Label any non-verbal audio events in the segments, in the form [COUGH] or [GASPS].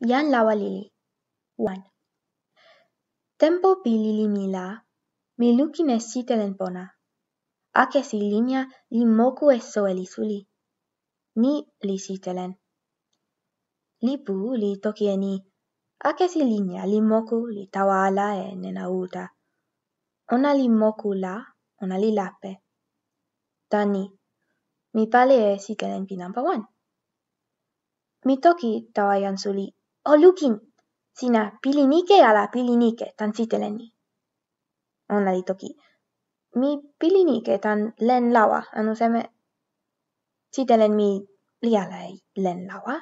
jan lawa lili. Wan. Tempo pi lili mi la, mi lukin e si telen pona. Ake si linja li moku e soeli suli. Ni li si telen. Li pu li toki e ni. Ake si linja li moku li tawa ala e nena Ona li moku la, ona li lape. Tani, mi pale e si telen pi nampa wan. Mi toki tawa jan suli O, lukin! Sina pilinike ala pilinike tan sitelenni. Ona li toki. Mi pilinike tan len lawa, anuseme. Sitelen mi li ala e len lawa.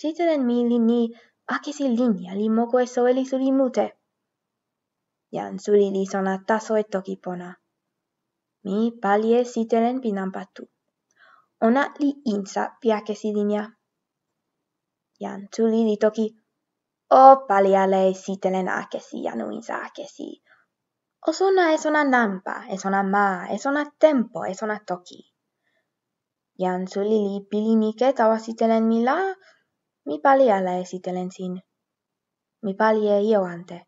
Sitelen mi li ni acesi linia li mogoe soeli suri mute. Ia suri li sona taso e toki pona. Mi palie sitelen pi nampatu. Ona li insa pi acesi linia jan sulili toki o pali ale si akesi janu insa akesi Osona e sona nampa e sona ma e sona tempo e sona toki jan sulili pilinike li pili ni telen mi la mi pali ale si sin mi palie e io ante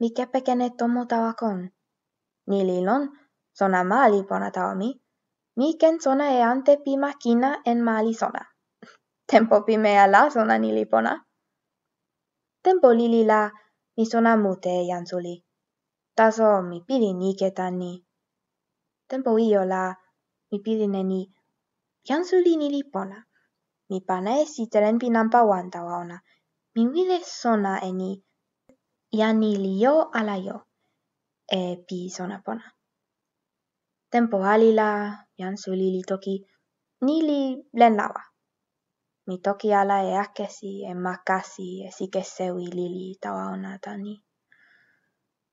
mi kepekene tomo tawa kon lon sona ma li pona tawa mi ken sona e ante pi makina en maali li sona tempo pimea la sona ni pona. Tempo lili la, mi sona mute e jansuli. Taso mi pilin ike tan Tempo io la, mi pilin e ni, jansuli ni pona. Mi pana sitelen si pi nampa wan tawa ona. Mi wile sona eni, ni, li jo ala jo. E pi sona pona. Tempo alila, jansuli li toki, ni len lawa mi toki ala e akesi e makasi e sike sewi tawa ona tani.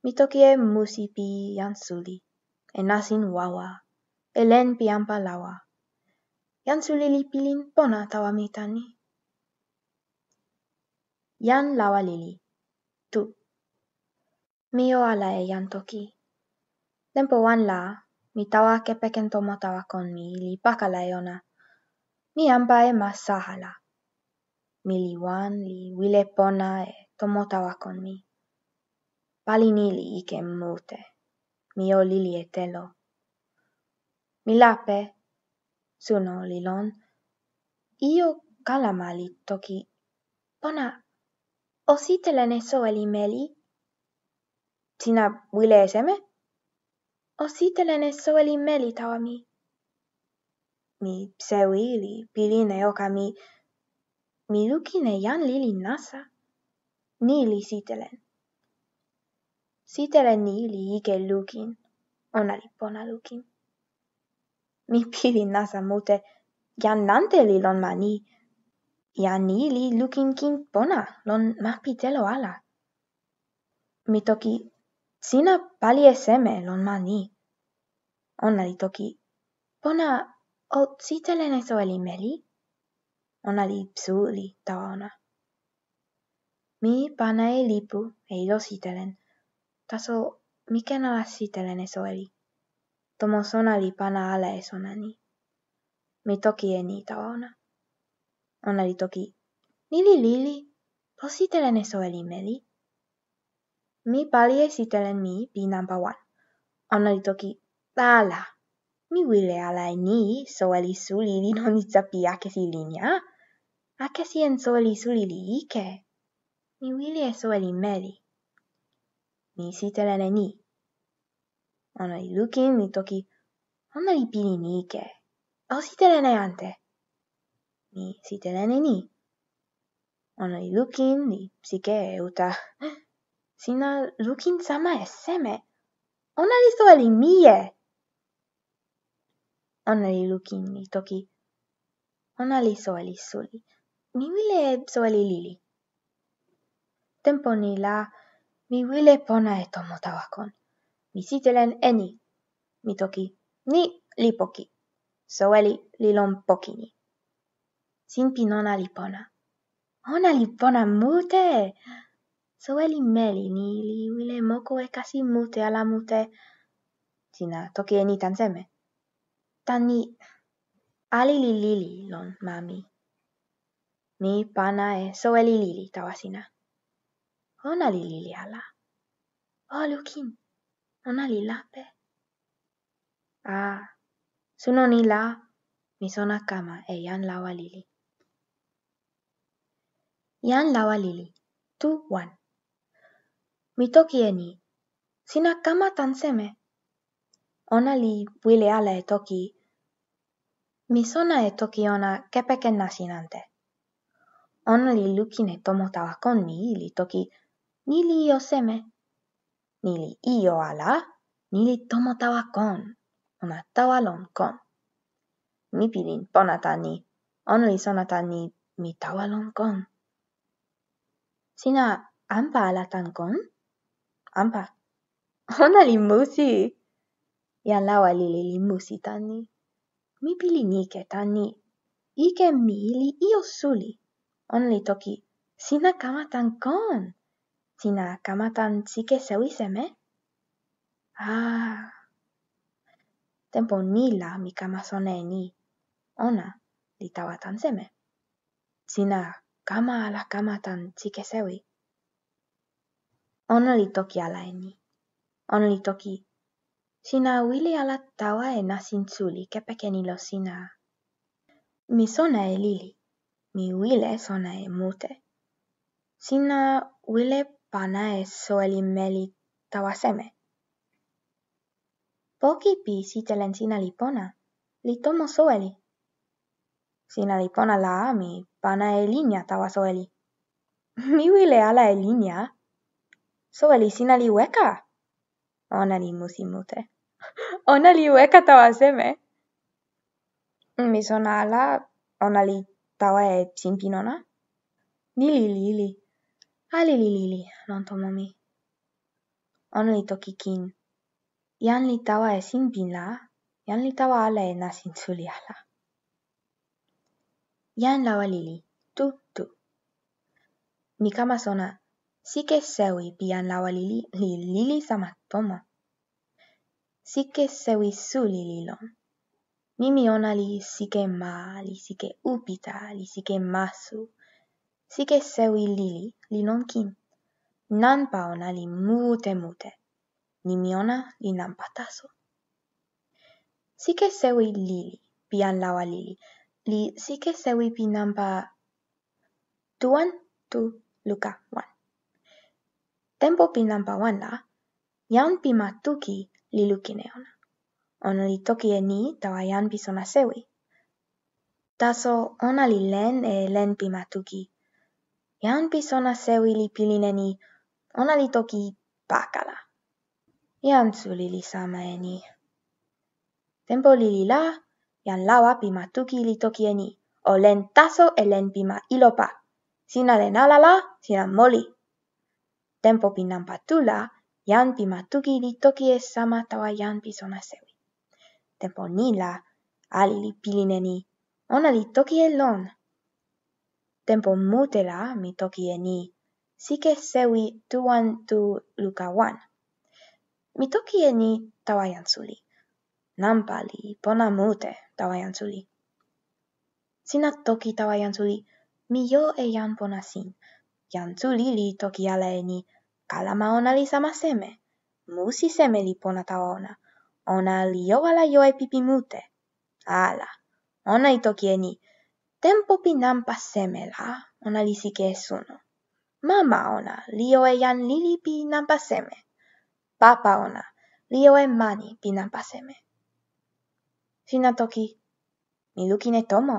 Mi toki e musi pi jan suli, e nasin wawa, e len pi lawa. Jan suli pilin pona tawa mi tani. Jan lawa lili, tu. Mio o ala e jan toki. Tempo wan la, mi tawa kepeken tomo tawa kon mi li pakala e ona mi ampa e ma sahala. Mi li wan li wile pona e tomo kon mi. Pali ni li ike mute. Mi o lili e telo. Mi lape. Suno li lon. Io kalama li toki. Pona, o sitele ne soeli meli? Sina wile e seme? ne soeli meli tawa mi mi pseuili pilina e oka mi, mi lukine jan lili nasa, nili sitelen. Sitele nili ike lukin, ona li pona lukin. Mi [LAUGHS] pilin nasa mute, jan nante li lon ma ni, jan nili lukin kin pona, lon ma pitelo ala. Mi toki, sina pali eseme lon ma ni. Ona li toki, pona o cita le ne soeli meli? Ona li psuli ta Mi pana e lipu e ilo sitelen. Taso mi kena la sitelen e soeli. Tomo sona li pana ala e sona Mi toki e ni ta ona. toki. nili lili, po sitelen e soeli meli? Mi palie e sitelen mi pi nampa wan. Ona toki. Ala mi wile alae ni soeli suli li non ni zapi ake si linia. Ake en soeli suli li ike. Mi wile e soeli meli. Mi si te ni. Ona li lukin mi toki. Ona li pili ni ike. O si ante. Mi si te ni. Ona li lukin li psike e uta. [GASPS] Sina lukin sama e seme. Ona li soeli mie. Ona li lukin li toki, ona li soeli suli, mi wile eb soeli lili. Tempo ni la, mi wile pona eto motawakon. Mi sitelen eni, mi toki, ni li poki, soeli li lon pokini. Simpi nona li pona. Ona li pona mute! Soeli meli, ni wile moko e kasi mute ala mute. Tina, toki eni tanzeme tani alili lili lon mami. Mi pana e soeli lili sina. Ona li lili ala. O lukin, ona li lape. A, suno ni la, mi sona kama e yan lawa lili. Yan lawa lili, tu wan. Mi toki e ni, sina kama tan seme. Ona li wile ala e toki mi sona e toki ona kepeken nasi nante. Ona li lukin e tomo tawa kon mi, li toki, nili li Nili io ala, nili li tomo tawa kon. Ona tawa lon kon. Mi pilin pona ta Ona li sona ta mi tawa kon. Sina, anpa ala tan kon? Ampa. [LAUGHS] Ona li musi. Ya lawa li li musi tan mi pilin ike ta Ike mi li io suli. On toki, sina kamatan kon. Sina kamatan sike sewi seme? Ah. Tempo nila la mi kama sone ni. Ona li tawa tan seme. Sina kama ala kamatan sike sewi. Ona li toki ala e Ona li toki, sina wile ala tawa ena nasin suli kepeken ilo sina mi sona e lili. mi wile sona e mute. sina wile pana e soeli meli tawa seme. poki pi sitelen sina li pona, li tomo soeli. sina li pona la mi pana e linja tawa [LAUGHS] mi wile ala e linja Soeli sina li weka ona li musi mute. Ona li ue ka tawa seme. Mi sona ala, ona li tawa e simpi nona. Ni li li li. Ali li li li, lon li toki kin. Ian li tawa e simpi la, ian li tawa ala e nasin suliala. ala. Ian lawa tu, tu. Mi kama sona, sike sewi pi ian lawa li li, li li sama sike sewi suli lilon. Nimi ona li sike ma, li sike upita, li sike masu. Sike sewi lili, li non kin. Nanpa ona li mute mute. Nimi ona li nanpa taso. Sike sewi lili, pian lawa lili. Li sike sewi pi nanpa tuan tu luka wan. Tempo pi nanpa wan la, Yan pi matuki li lukin e ona. Ona li toki e ni tawa jan pi sewi. Taso ona li len e len pi matuki. Jan pi sewi li pilin ona li toki pakala. Jan suli sama e ni. Tempo li li la, jan lawa pi matuki li toki e ni. O len taso e len pi ilopa. Sina len alala, sina moli. Tempo pi nampa la, jan pi ma tuki li sama tawa jan pi sona sewi. Tempo ni la, ali ona li toki e lon. Tempo mute la, mi toki sike sewi tu wan tu luka wan. Mi toki e ni tawa jan Nampa li pona mute tawa jan suli. Sina toki tawa jan suli, mi jo e jan pona sin. Jan suli li toki ala kalama ona li sama seme. Musi seme li pona ta ona. Ona li o ala jo e pipi mute. Ala, ona i toki e ni. Tempo pi nampa seme la, ona li sike e suno. Mama ona, li o e jan lili pi nampa seme. Papa ona, li o e mani pi nampa seme. Sina toki, mi lukine tomo.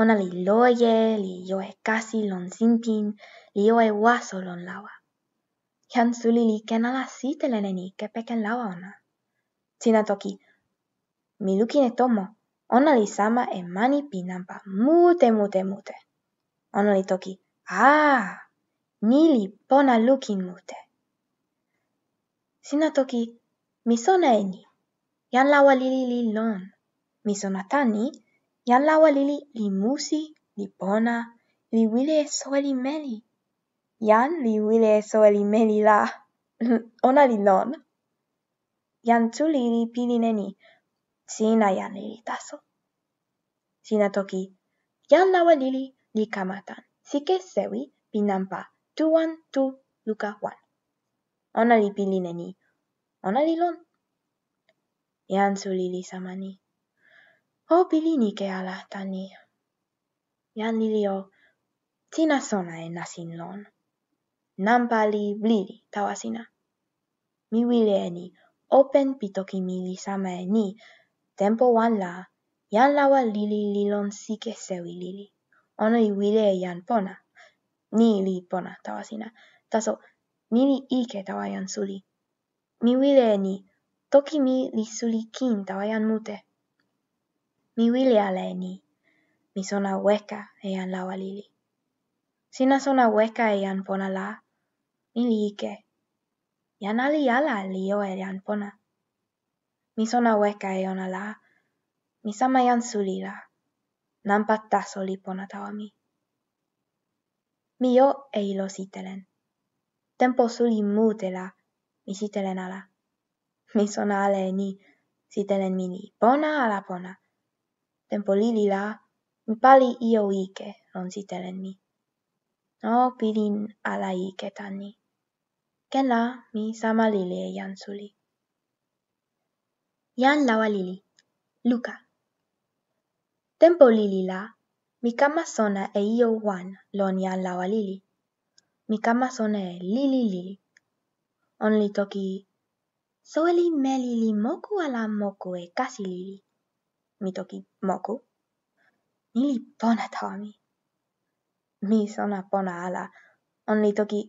Ona li loje, li joe e kasi lon zimpin, li joe e waso lon lawa. Jan suli li ken ala si ni ke peken lawa ona. Sina toki, mi lukin tomo, ona li sama e mani pi nampa mute mute mute. Ona li toki, aaa, ni li pona lukin mute. Sina toki, mi sona e ni, jan lawa lili li lon. Mi sona tani, jan lawa lili li musi, li pona, li wile e soeli meli. Jan li wile e soweli meli la. [LAUGHS] Ona li lon. Jan tu li li Sina jan li li taso. Sina toki. Jan lawa li li li kamatan. Sike sewi pi nampa. Tu wan tu luka wan. Ona li pilin e Ona li lon. Jan tu li li samani. O pilini ke ala tani. Jan li li o. Sina sona e nasin nasin lon. Nampa li lili, tawa sina. Mi wile e ni. Open pi toki mi li sama e ni. Tempo wan la, jan lawa lili li lon sike sewi lili. Ono i wile e jan pona. Ni li pona, tawa sina. Taso, ni li ike tawa jan suli. Mi wile e ni. Toki mi li suli kin tawa jan mute. Mi wile ale e ni. Mi sona weka e jan lawa lili. Sina sona weka e jan pona la, in li ike. Jan ali ala li jo e jan pona. Mi sona weka e la. Mi sama jan suli la. Nam pat taso li pona tawa mi. Mi jo e sitelen. Tempo suli mute la. Mi sitelen ala. Mi sona ale Sitelen mi Pona ala pona. Tempo li li la. Mi pali io ike. Non sitelen mi. No pilin ala ike tani ken la mi sama lili e jan suli. Jan lawa lili. Luka. Tempo lili la, mi kama sona e io wan lon jan lawa lili. Mi kama sona e lili lili. On li toki, soeli me lili moku ala moku e kasi lili. Mi toki, moku. Nili pona tawa mi. sona pona ala. On li toki,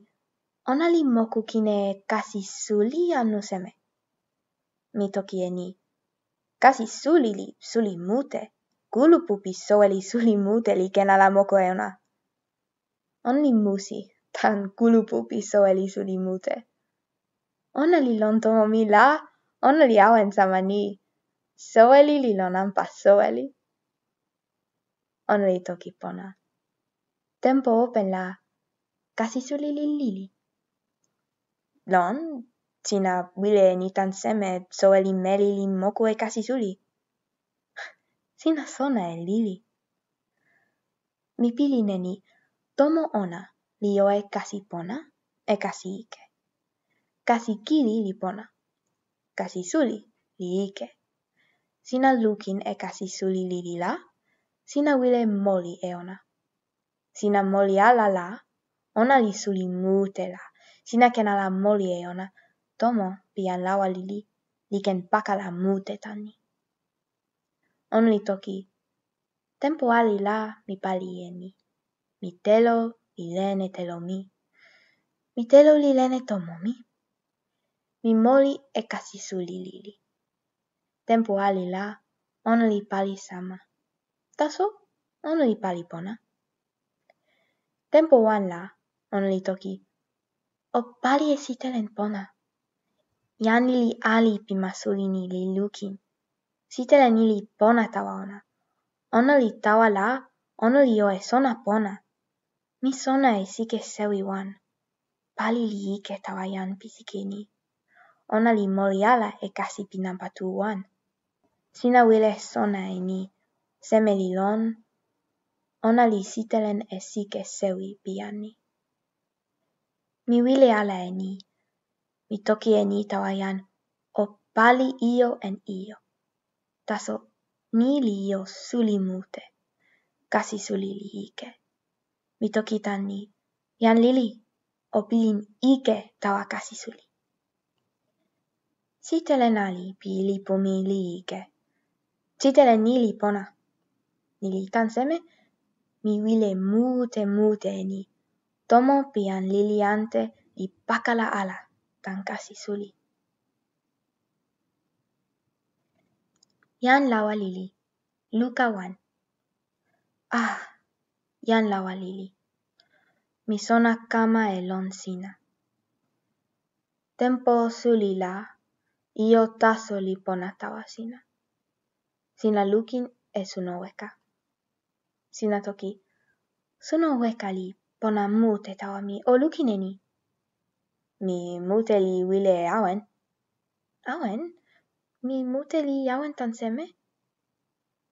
ona li moku kine kasi suli anu Mi toki e Kasi suli suli mute. Gulu soeli suli mute li ken ala moko e On li musi, tan gulu soeli suli mute. Ona li lon tomo mi la, ona li awen sama ni. Soeli li lon ampa soeli. On li toki pona. Tempo open la, kasi suli lili lon, sina wile ni tan seme soeli meli li moku e kasi suli. [LAUGHS] Sina sona e lili. Mi pili neni, tomo ona li jo e kasi pona e kasi ike. Kasi kili li pona. Kasi suli li ike. Sina lukin e kasi suli lili la, sina wile moli e ona. Sina moli ala la, ona li suli mute la sina ken ala molie ona tomo pian lawa lili li ken paka la mute tani on li toki tempo ali la mi pali e mi mi telo li lene telo mi mi telo li lene tomo mi mi moli e kasi su li lili tempo ali la on li pali sama taso on li pali pona tempo wan la on li toki O pali e sitelen pona. Iani li ali pi masurini li lukin. Sitelen li li pona tawa ona. Ona li tawa la, ona li oe sona pona. Mi sona e sike sewi wan. Pali li ike tawa ian ni. Ona li moli ala e kasi pi nampatu wan. Sina wile sona e ni, seme li lon. Ona li sitelen e sike sewi piani mi wile ala e ni. Mi toki e tawa jan, o pali io en io. Taso, ni li io suli mute, kasi suli li Mi toki tan jan lili, o pilin ike tawa kasi suli. Sitele nali pi lipu mi li ike. Sitele ni li pona. Ni li mi wile mute mute e Tomo pian liliante y paca la ala tan casi suli. yan lawa lili, luka wan. Ah Yan lawa lili. mi kama Elon sina. Tempo suli la, yo tazo li pona sina. sina lukin es suno weka. sina toki: suno weka li pona mute tawa mi o luki neni. Mi mute li wile e awen. Awen? Mi mute li awen tan seme?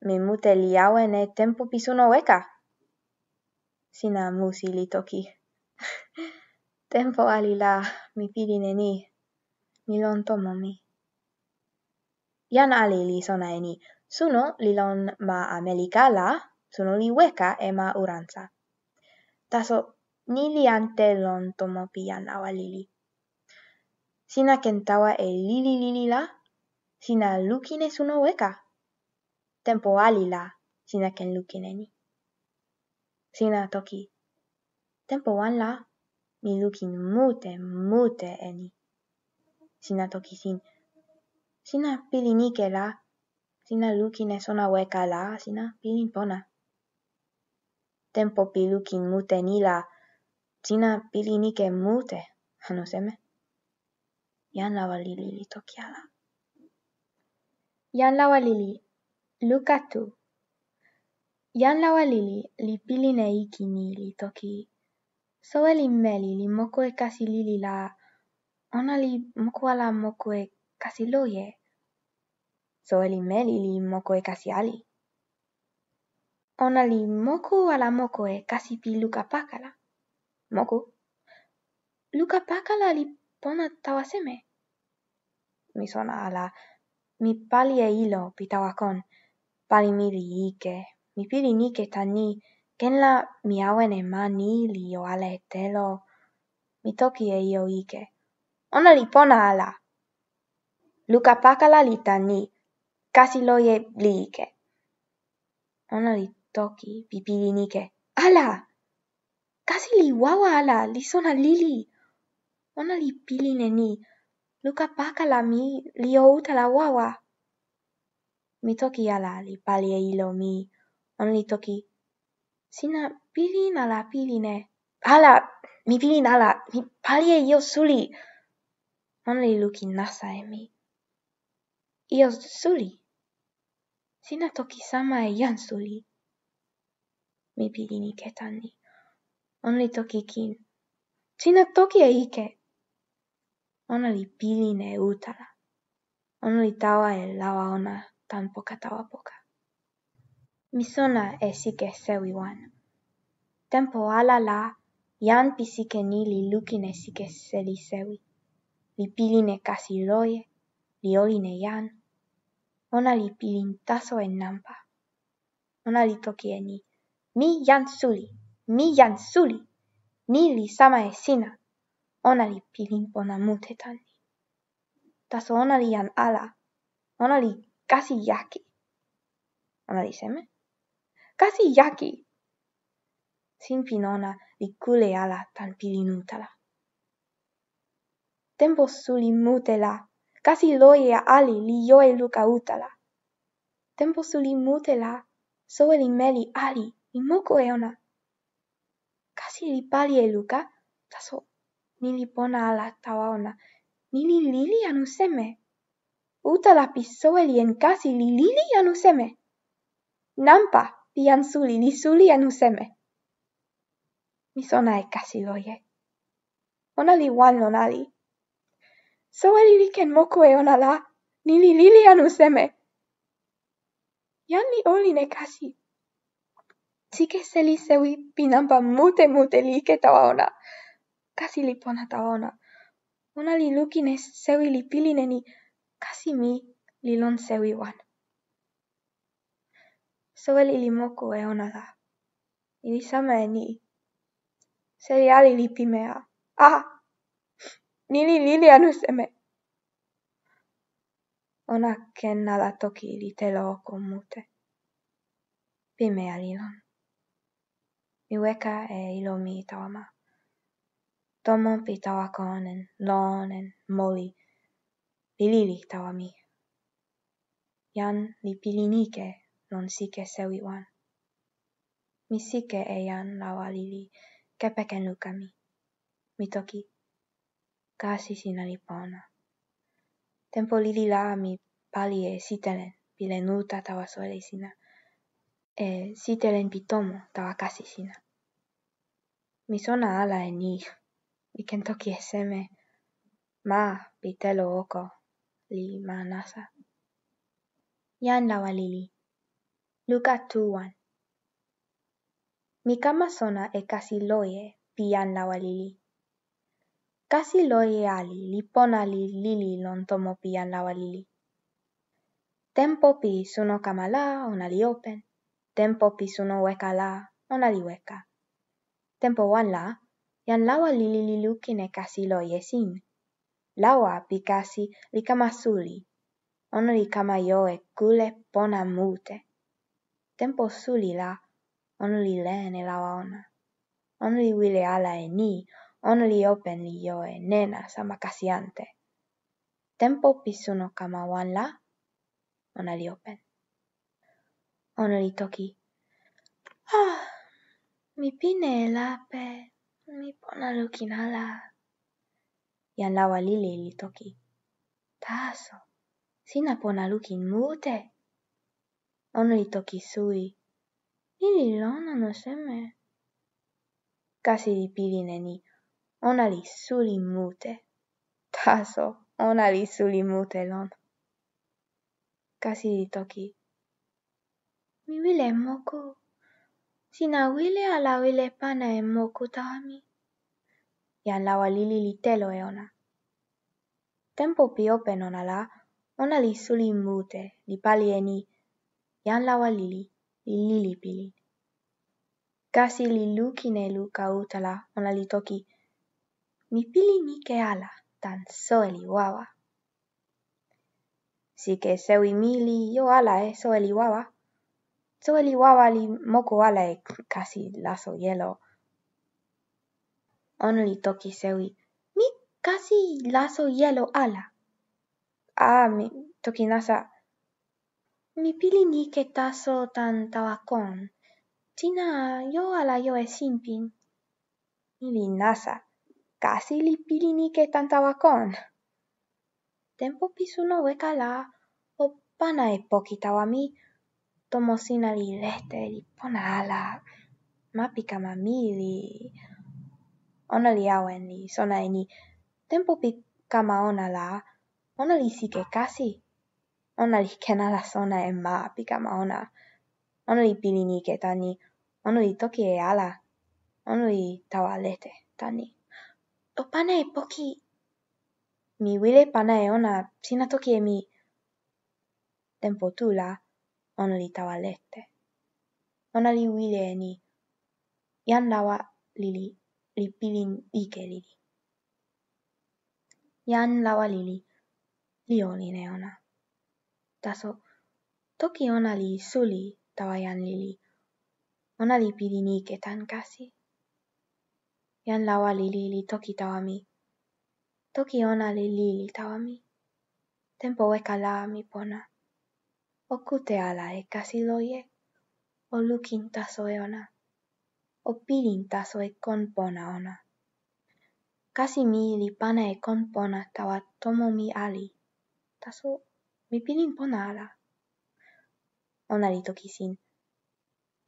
Mi mute li awen e tempo pisuno weka. Sina musi li toki. [LAUGHS] tempo ali la mi pidi neni. Mi lon tomo mi. Jan ali li sona eni. Suno li lon ma amelika la. Suno li weka e ma uranza. taso ni ante lon tomo lili. sina ken e lili lili la, sina lukin suna weka. Tempo ali la sina ken lukin sina toki. tempo wan la, mi lukin mute mute eni. sina toki sin. sina pilin la, sina lukin suna weka la sina pilin pona. tempo pilukin mute nila tina pilinike mute hano seme yan la walili li tokia la yan la walili look at you li pili ne iki ni li toki so meli li moko e kasi lili la ona li moko ala moko e kasi loye so meli li moko e kasi ali ona li moku ala moku e kasi pi luka pakala. Moku. Luka pakala li pona tawa seme. Mi sona ala. Mi pali e ilo pi tawa kon. Pali mi li ike. Mi pili nike tan ni. Ken la mi awen e ma ni li o ale telo. Mi toki e io ike. Ona li pona ala. Luka pakala li tan ni. Kasi loie li ike. Ona li toki pi pilin Ala! Kasi li wawa ala, li sona lili. Ona li pilin ni. Luka pakala mi, li o wawa. Mi toki ala, li palie ilo mi. Ona li toki. Sina pilin ala piline. Ala! Mi pilin ala, mi pali e io suli. Ona li luki nasa mi. Io suli. Sina toki sama e Sina toki sama e jan suli. mi pilin ike tan ni. ona li toki kin. toki e ike. ona li pilin e utala. ona li tawa e ona tan poka tawa poca. mi sona e sike sewi wan. Tempo ala la yan pisike ni li lukin e sike seli sewi. li pilin e kasi loje, li ona pilin taso e nampa. ona li ni. Mi jan suli, mi jan suli, mi li sama e sina, ona li pilin pona mutetan. Taso ona li yan ala, ona li kasi yaki. Ona li seme? Kasi yaki! Sin ona li kule ala tan pilin utala. Tempo suli mute la, kasi loie ali li joe luka utala. Tempo suli mute la, soe li meli ali. In moku e ona. Kasi li pali e luka, taso ni li pona ala tawa ona. Ni li lili anu seme. Uta la piso e li en kasi li lili anu seme. Nampa, li an suli, li suli anu seme. Mi sona e kasi loie. Ona li wan non ali. So e li li ken moku e ona la, ni li lili anu seme. Jan li olin kasi. Tsike seli sewi pinamba mute mute li tawa ona. Kasi li pona tawa ona. Ona li lukine sewi li piline ni kasi mi li lon sewi wan. Soveli li moku e ona da. Ili sama e ni. Seli ali li pimea. Ah! Nili li li anu seme. Ona ken ala toki li telo oko mute. Pimea li lon mi weka e ilo mi tawama. Tomo pi tawakonen, lonen, moli, li lili tawami. Jan li pilinike non sike sewi wan. Mi sike e jan lawa lili, ke peken luka mi. Mi toki, sina li pona. Tempo lili laa mi pali e sitelen, pile nuta tawasoele sina e sitelen pitomo tawa kasi sina. Mi sona ala e ni, mi ken e seme, ma pi telo oko li ma nasa. Jan lawa lili, luka tu Mi kama sona e kasi loye pi jan lawa lili. Kasi loye ali li pona li lili lon tomo pi jan lawa lili. Tempo pi suno kama la ona li open tempo pisuno suno weka la, ona li weka. Tempo wan la, jan lawa li li li kasi lo yesin. Lawa pi kasi li kama suli. Ona li kama yo e kule pona mute. Tempo suli la, ona li len lawa ona. Ona li wile ala e ni, ona li open li yo e nena sama kasi ante. Tempo pisuno kama wan la, ona li open ona li toki. Ah, mi pine e lape, mi pona lukin ala. Jan lawa lili li toki. Taso, sina pona lukin mute. Ona li toki sui. Lili lona no seme. Kasi li pilin ni, li suli mute. Taso, ona li suli mute lon. Kasi toki. Mi wile moku. Sina wile ala wile pana e moku tahami. Ia lawa lili li telo e ona. Tempo pi ope nona la, ona li suli mute, li pali e ni. Ia lawa lili, li lili pili. Kasi li lukine ne luka utala, ona li toki. Mi pili nike ke ala, tan soe li wawa. Sike ke sewi mili, jo ala e soe li wawa. so wawa ah, moku ala e kasi laso yelo. Only toki sewi. mi casi laso yelo ala. ah mi toki nasa. mi pilin que taso tan tawa kon. yo ala yo e simpin mi nasa. casi li tantawakon que tan tawa kon. Tempo la o pana e poki tawa mi. Tomosina li l e t e li pona ala, ma pika ma mili. ona li awen li sona e ni: t e m p o pi kama ona la, ona li sike kasi. ona li ken ala sona e ma pi kama ona. ona li pilin ike tan i ona li toki e ala. ona li tawa lete tan i o pana e poki. mi wile pana e ona sina toki e mi. t e m p o tu la, ona li tawa lete. Ona li wile e ni. Jan lawa lili, li pilin ike lili. Jan lawa lili, li olin ona. Taso, toki ona li suli tawa jan lili. Ona li pilin ike tan kasi. Jan lawa lili li toki tawa mi. Toki ona li lili tawa mi. Tempo weka la mi pona okute ala e kasiloje, o lukin taso e ona, o pilin taso e ona. Kasi mi li pana e tawa tomo ali, taso mi pilin pona ala. Ona li toki sin.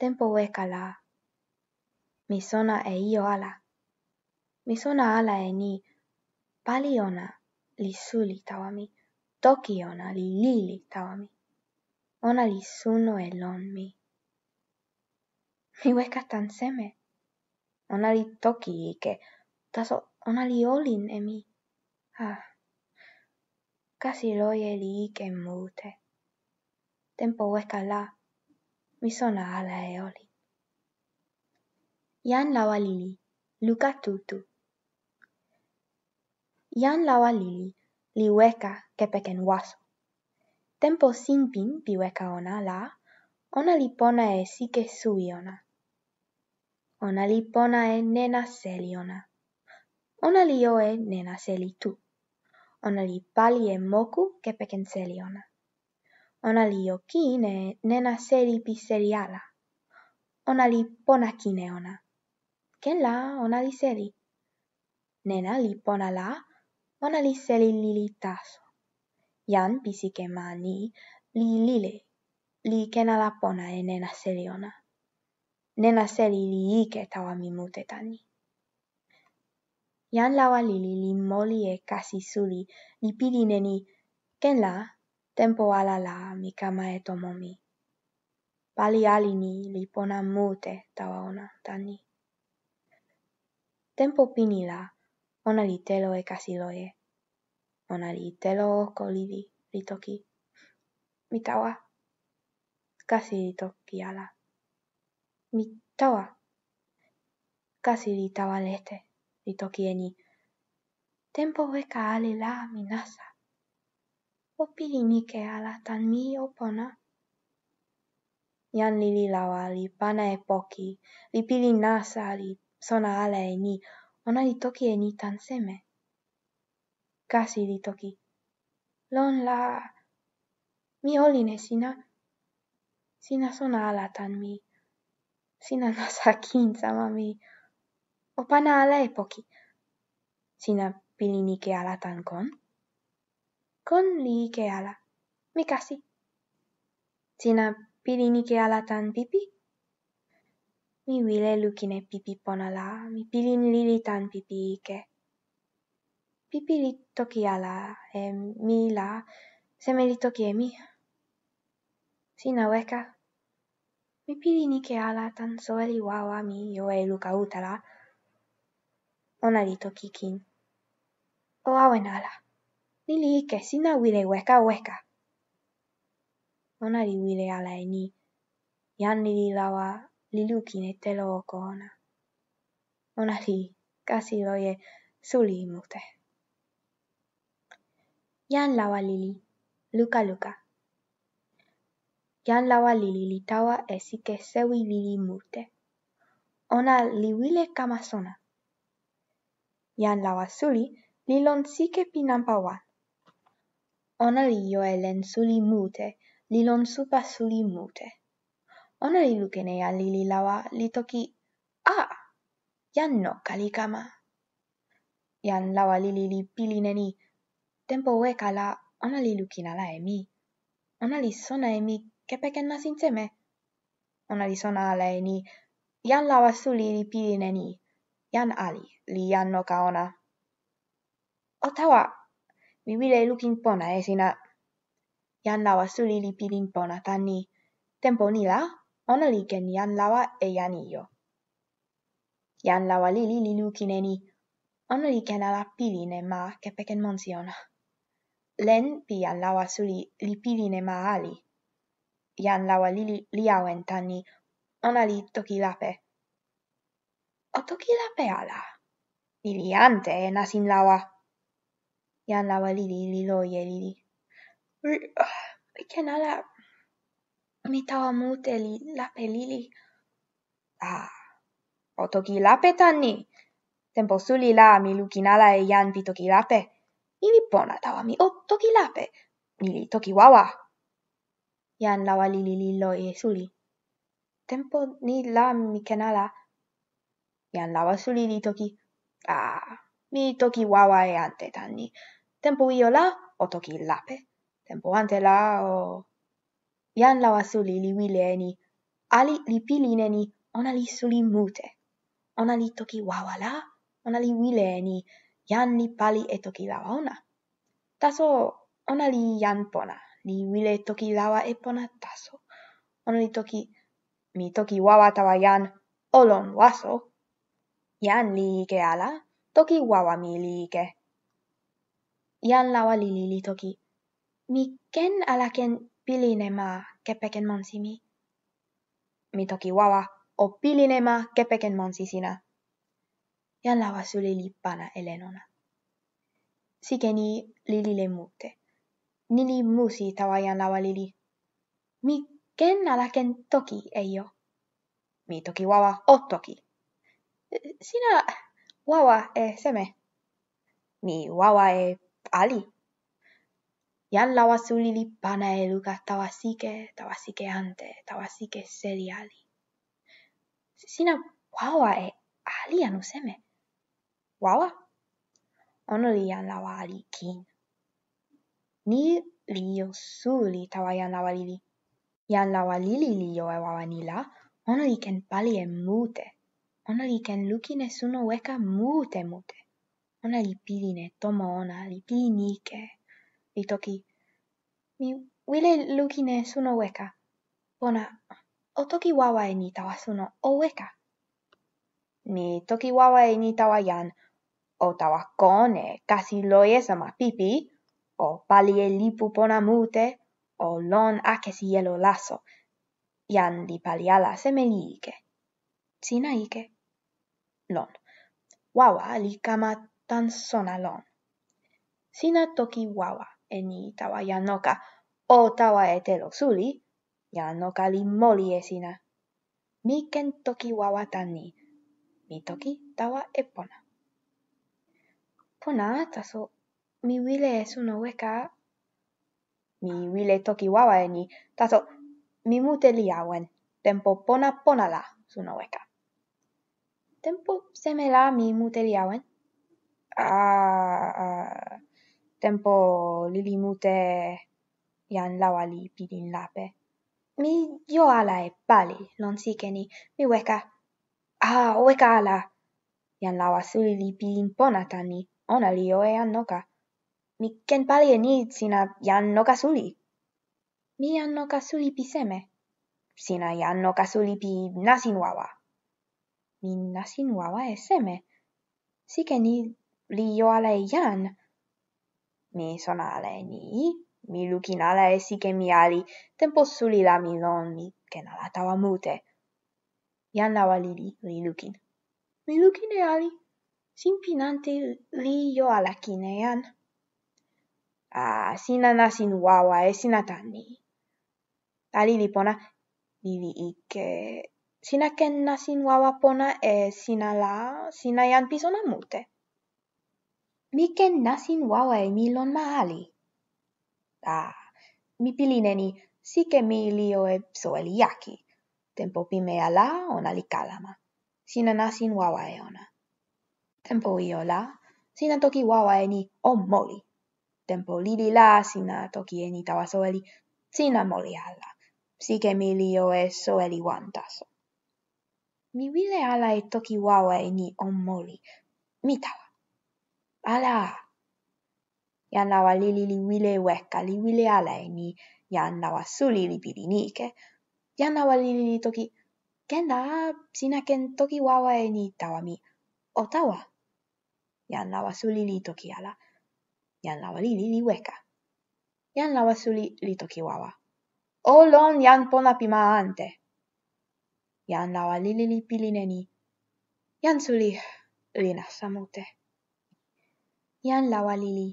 Tempo weka la. Mi sona e io ala. Mi sona ala e ni. paliona li suli tawami, mi. Toki ona li lili tawa Ona li suno e mi. mi huesca tan seme. ona toki ike, taso ona li olin e mi. Ah, casi kasi loye li ike mute. Tempo la, mi sona ala e jan lawa lili, luka tutu. jan lawa lili li weka waso. tempo simpin pin ona la, ona li pona e sike sui ona. Ona li pona e nena seli ona. Ona li oe nena seli tu. Ona li pali e moku kepeken seli ona. Ona li o kine nena seli pi seli ala. Ona li pona kine ona. Ken la ona li seli? Nena li pona la, ona li seli lili taso ian pisike maa nii, li lili, li kenala pona e nena seliona. Nena seli li ike tawa mi mute tani. Ian laua lili li moli e kasi suli, li pili neni, kenla, tempo ala la mi kama e tomomi. Pali alini, li pona mute tawa ona tani. Tempo pini laa, ona li telo e kasi loe, ona li telo oko lili li toki. mi tawa. kasi li toki ala. mi tawa. kasi li tawa lete li toki e ni. t e m p o weka a l e la mi nasa. o p i l i n ike ala tan mi o pona. jan lili lawa li pana e poki, li pilin nasa li sona ala e ni. ona li toki e ni tan seme. kasi li toki. Lon la... Mi oline sina. Sina sona ala tan mi. Sina [LAUGHS] nasa kin sama mi. O pana ala e poki. Sina pilinike alatan ala tan kon? Kon li ike ala. Mi kasi. Sina pilinike alatan ala tan pipi? Mi vile lukine pipi pona la. Mi pilin lili tan pipi ike pipi toki ala e mi la seme toki e mi. Sina weka. Mi pili nike ala tan soeli wawa mi jo e luka utala. Ona li toki kin. O awen ala. Ni li ike sina wile weka weka. Ona li wile ala e ni. Jan li li lawa li lukin oko ona. Ona li kasi loje suli imute jan lawa lili, luka luka. Jan lawa lili li tawa e sike sewi lili mute. Ona li wile kama sona. Jan lawa suli li lon sike pi nampa wan. Ona li jo e len suli mute, li lon supa suli mute. Ona li lukene jan lili lawa li toki, a, ah, jan no kalikama. Jan lawa lili li pilineni, tempo weka la ona li lukin ala e mi. Ona li sona e mi kepeken nasin seme. Ona li sona ala e ni. Jan lawa suli li pilin e Jan ali li jan noka ona. O tawa! Mi wile lukin pona e sina. Jan lawa suli li pilin pona tan ni. Tempo ni la, ona li ken jan lawa e jan iyo. Jan lawa lili li lukin e ni. Ona li ken ala pilin ma kepeken monsi ona len pi jan lawa suli li pilin e ma ali. Jan lawa lili li awen tan ni, ona li toki lape. O toki lape ala? Lili ante e nasin lawa. Jan lawa lili li loje lili. Mi [SIGHS] uh, ken ala, mi tawa mute li lape lili. Ah, o toki lape tan Tempo suli la mi lukin ala e jan pi toki lape ili pona tawa mi otto toki lape, nili toki wawa. Jan lawa li li li e suli. Tempo ni la mi kenala. Jan lawa suli li toki. Ah, mi toki wawa e ante tan ni. Tempo io la o toki lape. Tempo ante la o... Jan lawa suli li wile e ni. Ali li piline ni, ona li suli mute. Ona li toki wawa la, ona li wile e ni jan li pali e toki lawa ona. Taso, ona li jan pona. Li wile toki lawa e pona taso. Ona li toki, mi toki wawa tawa jan olon waso. Jan li ike ala, toki wawa mi li ike. Jan lawa li li li toki, mi ken ala ken piline kepeken monsi mi. Mi toki wawa, o pilinema ma kepeken monsi sina. jalaba suli l i p a n a Elenona. Sikeni lili le mute. Nili musi tawa jan lawa lili. Mi ken ala ken toki eijo? Mi toki wawa o toki. s i n a wawa e seme. Mi wawa e ali. Jan lawa suli l i p a n a e luka tawa sike, tawa sike ante, tawa sike seli ali. s i n Sina wawa e ali anu seme. Voilà. ona li kin. ni li suli tawa jan lili. lio ken pali e mute. ona li ken lukin suno weka mute mute. ona li pidine ¡Toma, ona, li toki, mi wile lukin suno weka. ona o toki wawa e ni tawa suno o weka. mi toki wawa e ni o tawa kone kasi loye ma pipi, o palie lipu pona mute, o lon akesi yelo laso, jan li paliala seme li ike. Sina ike? Lon. Wawa li kama tan sona lon. Sina toki wawa, eni tawa janoka, o tawa e telo suli, janoka li moli e sina. Mi ken toki wawa tan ni, mi toki tawa e pona ponata so mi wile suno weka mi wile toki wawa taso mi mute li awen tempo pona pona la suno weka tempo seme la mi mute li awen a uh, tempo lili mute jan lawa li pilin lape mi jo ala e pali lon sike ni mi weka a ah, weka ala jan lawa suli li pilin pona tani ona li oe an noca. Mi ken pali e sina jan noca suli. Mi jan noca suli pi seme. Sina jan noca suli pi nasin wawa. Mi nasin wawa e seme. Sike ni li jo e jan. Mi sona ale ni. Mi lukin ale e sike mi ali. Tempo suli la mi lon mi ken ala tawa mute. Jan lawa li li lukin. Mi lukin e ali simpinante li jo ala kinean. A, ah, sina nasin wawa e sina tani. Tali li pona, li li ike, sina ken nasin wawa pona e sina la, sina jan pisona mute. Mi ken nasin wawa e mi lon ma ali. A, mi pilineni, sike mi li e soeli jaki. Tempo pimea la, ona li kalama. Sina nasin wawa e ona tempo io la, sina toki wawa ni o moli. Tempo lili la, sina toki e ni tawa soeli, sina moli alla. Sike mi li o e soeli wan taso. Mi vile ala e toki wawa e ni o moli. Mi tawa. Ala. Jan lawa lili li wile weka li wile ala e ni, jan lawa suli li pili lili li toki, Kenda, sina ken toki wawa e ni tawa mi. O tawa jan lawa suli li toki ala. Jan lawa li li li weka. Jan lawa suli li toki wawa. O lon jan pona pi ante. Jan lawa li li li piline Jan suli li nasa Jan lawa li li.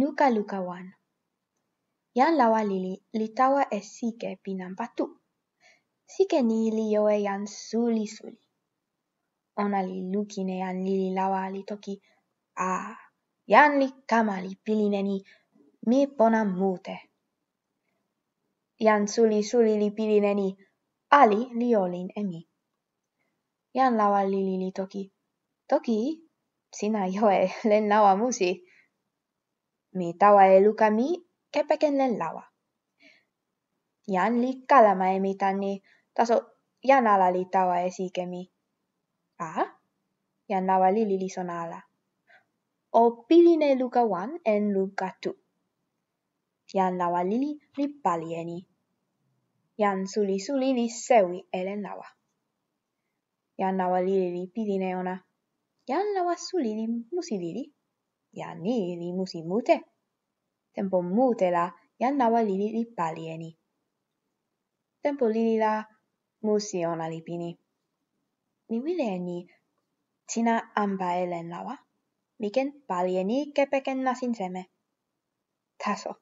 Luka luka wan. Jan lawa li li li tawa e sike pi nampa Sike ni li joe jan suli suli ona li lukin e jan lili lawa li toki a. Jan li kama li pilin e ni. Mi pona mute. Jan suli suli li Ali liolin emi. e mi. Jan lawa lili li toki. Toki? Sina jo e [LAUGHS] lawa musi. Mi tawa e lukami mi kepeken len lawa. Jan li kalama e tanni. Taso jan ala li tawa e sike a jan lawa lili li sona ala o piline luka wan en luka tu jan lawa lili li pali e suli suli li sewi e len lawa jan lawa lili li piline ona jan lawa suli li musi lili jan ni li musi mute tempo mute la jan lawa lili li pali tempo lili la musi ona li pini mi wile e ni. Sina amba e len lawa. Mi ken pali e ni kepeken nasin seme. Taso,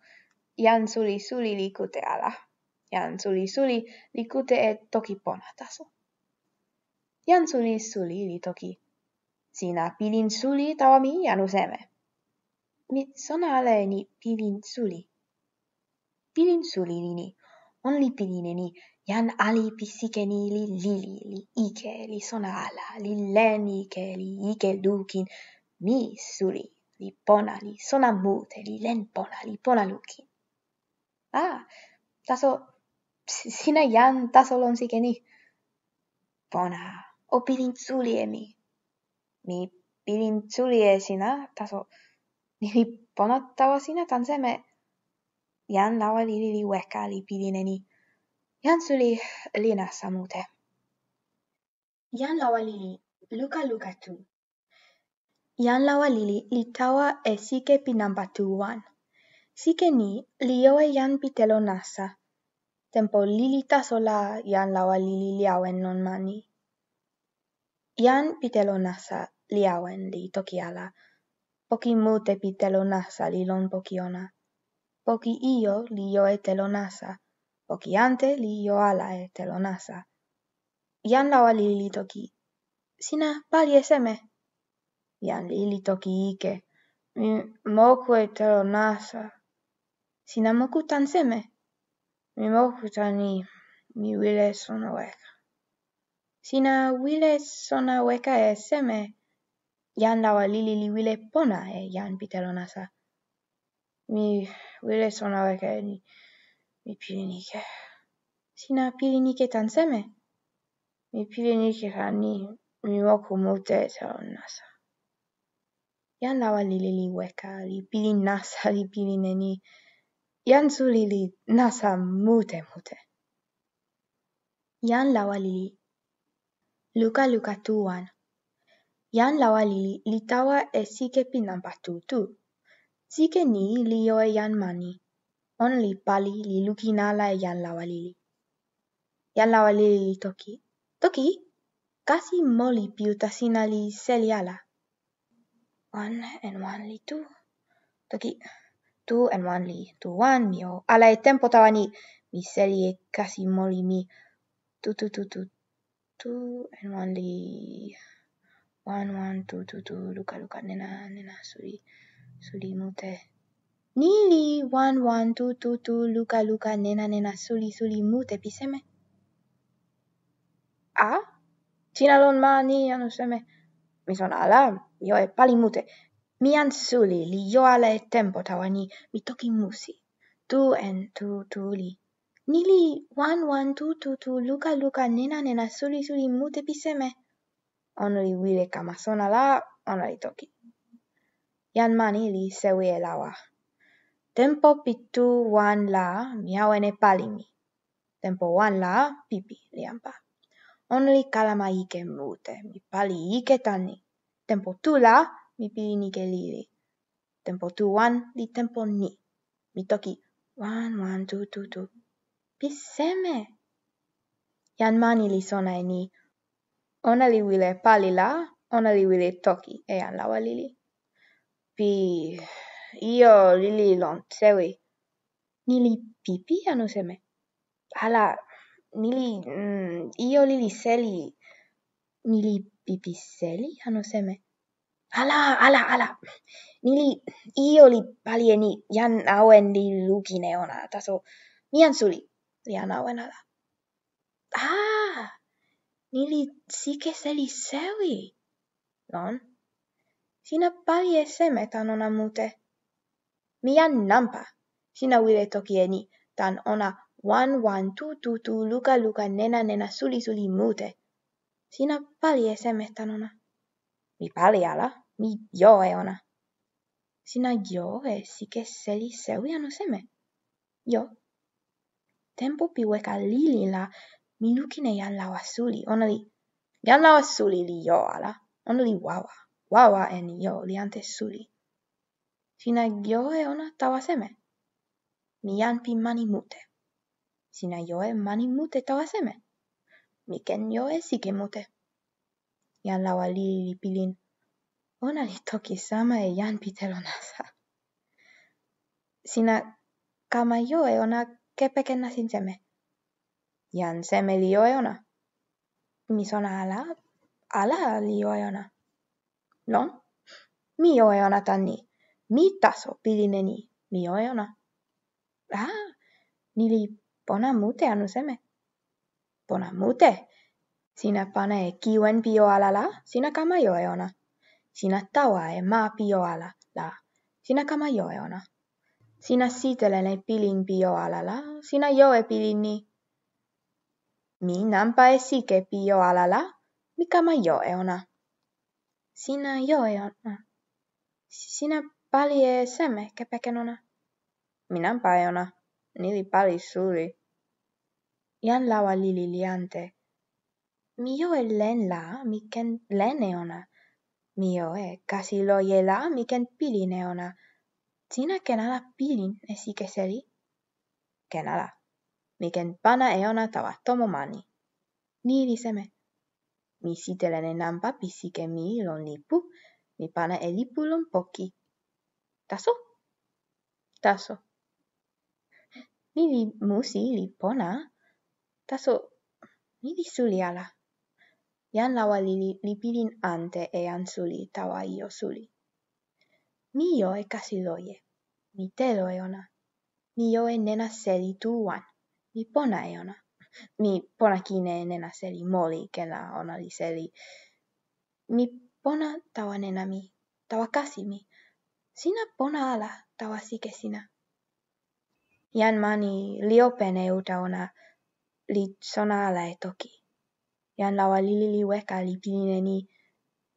jan suli suli li kute ala. Jan suli suli li kute e toki pona taso. Jan suli suli li toki. Cina pilin suli tawa mi janu seme. Mi sona ala e pilin suli. Pilin suli li ni. On li pilin ian ali pisi kenili li li li ike li sona ala li len ike, li ike lukin mi suri li pona li sona mute li len pona li pona lukin ah taso sina ian taso lon si keni pona o pirin tsuli e mi mi pirin tsuli e sina taso ni li pona tawa sina tanseme, me ian lawa li li weka li pirineni. e ni Jan suli li na samute. Jan lawa lili, luka luka tu. Jan lawa lili li tawa e sike pi namba tu wan. Sike ni li yoe jan pi telo nasa. Tempo lili ta sola jan la wa lili li awen non mani. Jan pi telo nasa li awen li toki ala. Poki mute pi telo nasa li lon poki ona. Poki io li yoe telo nasa vociante li jo ala e telonasa. Ian lawa li li toki, sina pali seme. Ian li li toki ike, mi e telonasa. Sina moku tan seme. Mi moku tan i, mi wile sona weka. Sina wile sona weka e seme, Ian lawa lili li wile pona e Ian pi telonasa. Mi wile sona weka e ni. Mi mi pilin ike. Sina pilin ike tan seme? Mi pilin ike mi moku mute e telon nasa. Jan lawa li li li weka, li pilin nasa, li pilin e ni. Jan li li nasa mute mute. Jan lawa li li. Luka luka tuan. Jan lawa li li tawa e sike pinan tu. Sike ni li jo e mani. ona li pali li lukin ala e jan lawa lili. jan lawa lili li toki. toki kasi moli pi uta li seli ala. One and one li tu. toki tu and one li tu one mi o ala e tempo tawa ni. mi seli e kasi moli mi tu tu tu tu tu and one li wan wan tu tu tu luka luka nena nena suli suli mute. Nili, wan wan, tu tu tu, luka luka, nena nena, suli suli, mute piseme. A? Tina lon ma ni anuseme. Mi son ala, io e pali mute. Mi an suli, li io ala e tempo tawa ni, mi toki musi. Tu en tu tu li. Nili, wan wan, tu tu tu, luka luka, nena nena, suli suli, mute piseme. Ono li wile kamasona la, ono li toki. Jan mani li sewi e lawa tempo pitu wan la miau palimi. Tempo wan la pipi li ampa. On li kalama ike mute, mi pali ike tani. Tempo tu la mi pili nike lili. Tempo tu wan li tempo ni. Mi toki wan wan tu tu tu. Pisseme! Jan mani li sona e ni. Ona li wile pali la, ona li wile toki e an lawa lili. Pi io lili lon sewi. Nili pipi anu seme? Ala, nili, mm, io lili seli. Nili pipi seli anu seme? Ala, ala, ala. Nili, io li pali e ni, jan awen li luki ne ona, taso, mian suli, jan awen ala. Ah, nili sike seli sewi. Non? Sina pali e seme tanona mute. Mia nampa. Sina wile tokieni, tan ona wan wan tu tu tu luka luka nena nena suli suli mute. Sina pali e ona. Mi pali ala, mi jo e ona. Sina jo e sike seli sewi ano seme. Jo. Tempo pi weka lili la, mi lukin jan lawa suli, ona li. Jan lawa suli li jo ala, ona li wawa. Wawa eni jo li ante suli. Sina gioe ona tawa seme. Mi pi mani mute. Sina joe mani mute tawa seme. Mi ken joe sike mute. Jan lawa li li pilin. Ona li toki sama e jan pi telo nasa. Sina kama joe ona kepeken nasin seme. Jan seme li joe ona. Mi sona ala, ala li joe ona. No, mi joe ona tan mi tasopilneni, mi ojona. Ah, ni li bona mute anu seme. Bona mute. Sina pane e kiwen pi o ala la, sina kama jo e ona. Sina tawa e ma pi o sina kama jo Sina sitelen pilin pi o ala la, sina jo e pilin ni. Mi nampa e sike pi o mi kama jo e ona. Sina jo pali e seme kepeken ona. Mi nampa e ona. Ni li pali suli. Jan lawa lili liante. Mi jo e len la, mi ken len e ona. Mi jo e kasi lo je la, mi ken pili ne ona. Sina ken ala pilin, e si Kenala. seli? Ken ala. Mi ken pana e ona tomo mani. Ni li seme. Mi sitelene nampa pisike mi lon lipu, mi pana e lipu lon poki. Taso, taso, mi li musi, li pona, taso, mi li suli ala. Ian lawa li, li pidin ante e an suli, tawa io suli. Mi jo e kasi loie, mi telo e ona, mi jo e nena seli tuuan, mi pona e ona. Mi pona kine e nena seli moli, kella ona li seli. Mi pona tawa nena mi, tawa kasi mi sina pona ala sike sina. Ian mani liopen e uta ona li sona ala e toki. Ian lawa li li li weka li pline ni.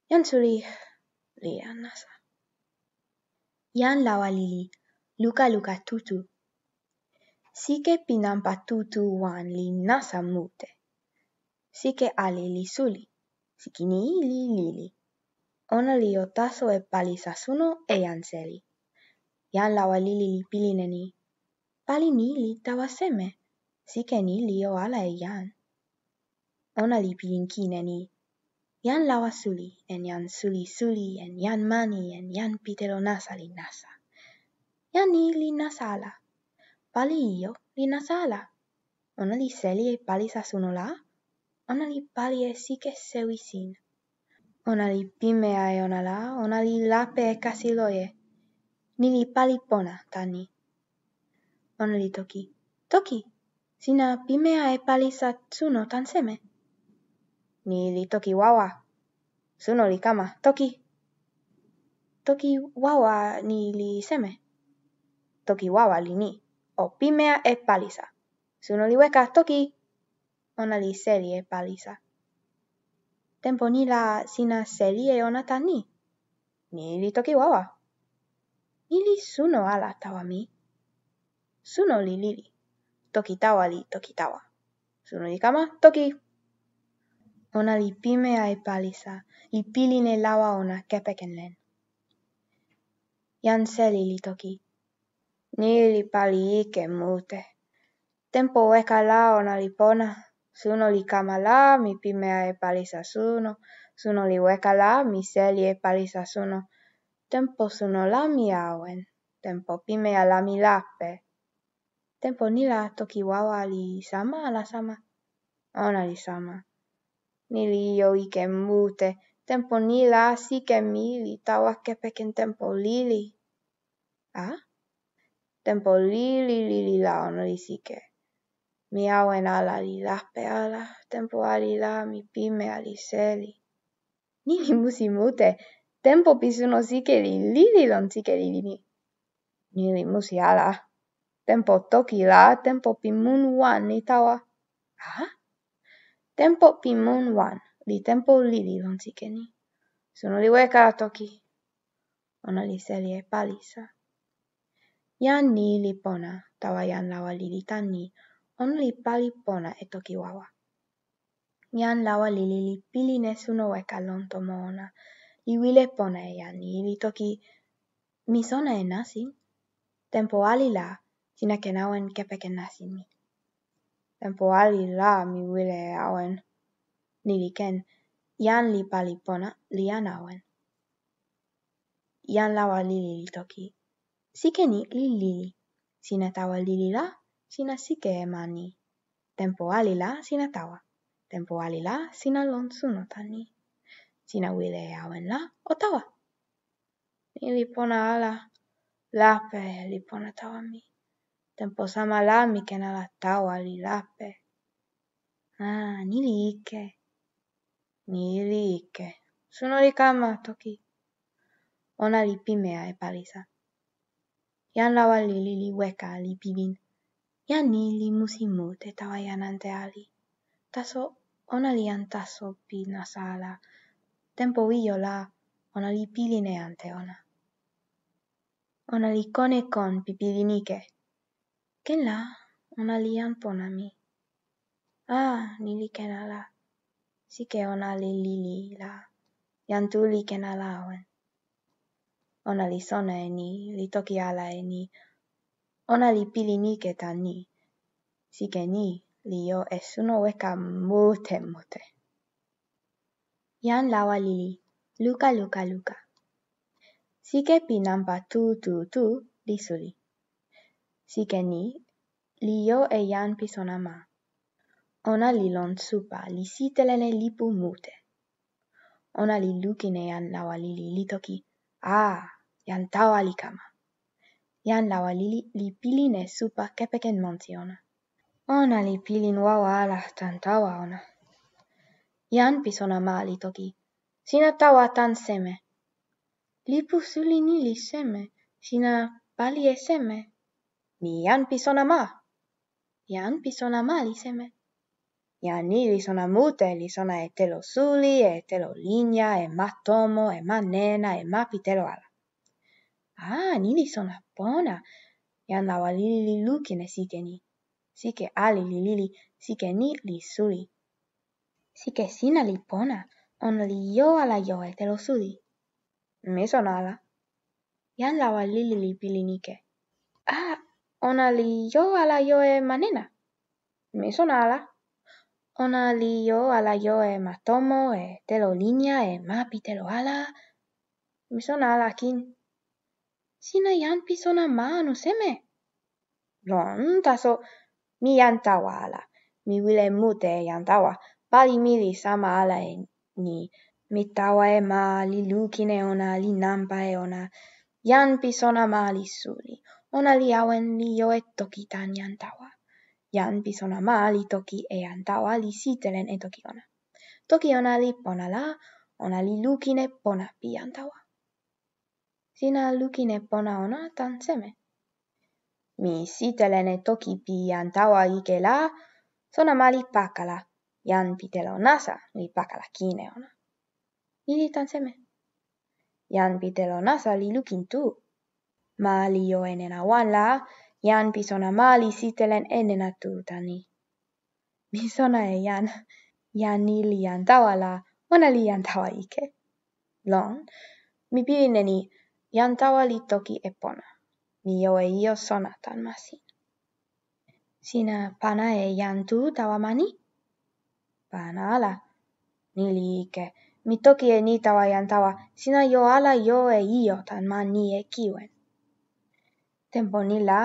Ian tuli li an nasa. Ian lawa li li luka luka tutu. Sike pinampa tutu wan li nasa mute. Sike ale li suli. Sikini li li li ona li o taso e palisas uno e anseli. Ian lawa lili li piline ni. Pali ni li tawa seme, sike ni li o ala e ian. Ona li pilin ni. Ian lawa suli, en ian suli suli, en ian mani, en ian pitelo nasa li nasa. Ian ni li nasa ala. Pali io li nasa ala. Ona li seli e palisas uno la? Ona li pali e sike sewi ona li e ona la, lape e kasi ni li pali pona toki. toki! sina pimea e palisa tsuno tan seme. ni toki wawa. suno li kama. toki! toki wawa nili seme. toki wawa lini. o pimea e palisa. suno li weka. toki! ona li seli e palisa. Tempo ni la sina seli e ona tan ni. ni li toki wawa. ni li suno ala tawa mi. suno li lili. toki tawa li toki tawa. suno li kama toki. ona li pimea e palisa, li piline lawa ona kepeken len. jan seli li toki. ni li pali ike mute. Tempo e la ona li pona. Suno li kama la, mi pimea e palisa suno, suno li weka la, mi selie e palisa suno. Tempo suno la mi awen, tempo pimea la mi lape. tempo ni la li sama la sama? ona li sama. ni li ike mute, tempo ni la sike mi li tawa kepeken tempo lili. ¿Ah? tempo lili lili la ona li sike. mi awen ala li lape ala, tempo ali la mi pime ali seli. [LAUGHS] Ni li musi mute, tempo pi suno sike li lili lon sike li lini. Ni musi ala, tempo toki la, tempo pi mun wan li tawa. Ha? Tempo pi mun wan, li tempo lili lon sike ni. Suno li weka la toki. Ona li seli e palisa. Jan ni li pona, tawa jan lawa lili tan ni, On li pali pona e toki wawa. Ian lawa li li li piline suno e calon to moona. Li wile pona e iani. Ili toki, mi sona e nasi? Tempo ali la, sina ken awen kepeke mi. Tempo ali la mi wile e awen. Nili ken, ian li pali pona, li an awen. Ian lawa li li toki. Sike ni li li sina tawa li li Sina sike e mani, tempo ali la sina tawa, tempo ali la sina lon suno tani, sina uile e awen la o tawa. Nili pona ala, lape li pona tawa mi, tempo sama la mi kena la tawa li lape. A, nili ike, nili ike, suno li kama toki. Ona li pimea e parisa. Ian lawa li li li weka li pivin ja ni li musi mute tawa ante ali. Taso, ona li an taso pi nasa ala. Tempo io la, ona li piline ante ona. Ona li kone kon pi pilinike. Ken la, ona li an mi. Ah, ni li ken ala. Sike ona li li li la. Jan tu li ken ala Ona li sona e ni, li toki ala e ni, ona li pili ike tan ni. Sike ni li jo e suno weka mute mute. Jan lawa lili. Luka luka luka. Sike pi nampa tu tu tu li suli. Sike ni li e jan pi sona ma. Ona li lon supa li sitelene lipu mute. Ona li lukine jan lawa lili li toki. A, ah, jan tawa li kama. Jan lawa li li supa kepeken montiona. ona. Ona li pilin wawa wa ala tan tawa ona. Ian pisona maa li toki. Sina tawa tan seme. Lipu suli ni li seme. Sina pali e seme. Ni ian pisona maa. Ian pisona maa li seme. Ja ni li sona mute, li sona e telo suli, e telo linja, e ma tomo, e ma nena, e ma pitelo ala. Ah, Nilison Pona Y andaba Lili Lukine sikeni. Sike ali li lili, que ni li suli. Sike sina li pona, ona li ala yo e te suli. a ala. lili li pilinike. Ah, ona li ala yo e manena. mesonala ala. Ona yo ala yo e matomo e telo línea e mapi telo ala. Misonala kin. sina jan pisona sona manu seme. Non, taso, mi jan tawa ala. Mi wile mute jan tawa. Pali mi li sama ala e ni. Mi tawa e ma, li lukine ona, li nampa e ona. Jan pisona sona ma li suli. Ona li awen li jo e toki tan jan tawa. Jan pisona ma li toki e jan tawa li sitelen e toki ona. Toki ona li pona la, ona li lukine pona pi jan tawa. sinä lukine pona ona tanssemme. Misitelene toki pi jan tawa ikela, sona mali pakala, jan pitelo nasa li pakala kine ona. Ili tanssemme. Jan pitelo nasa li lukin tu. Mali jo enena wan la, jan pi sona mali sitelen enena tu tani. Mi sona e jan, jan ni li jan tawa la, ona li jan tawa ike. Lon, mi pilin ni jan tawa li toki e pona. mi jo e io sona tan masin. sina pana e jan tu tawa mani? pana ala. ni li ike. mi toki e ni tawa jan tawa. sina jo ala jo e io tan mani e kiwen. Tempo ni la,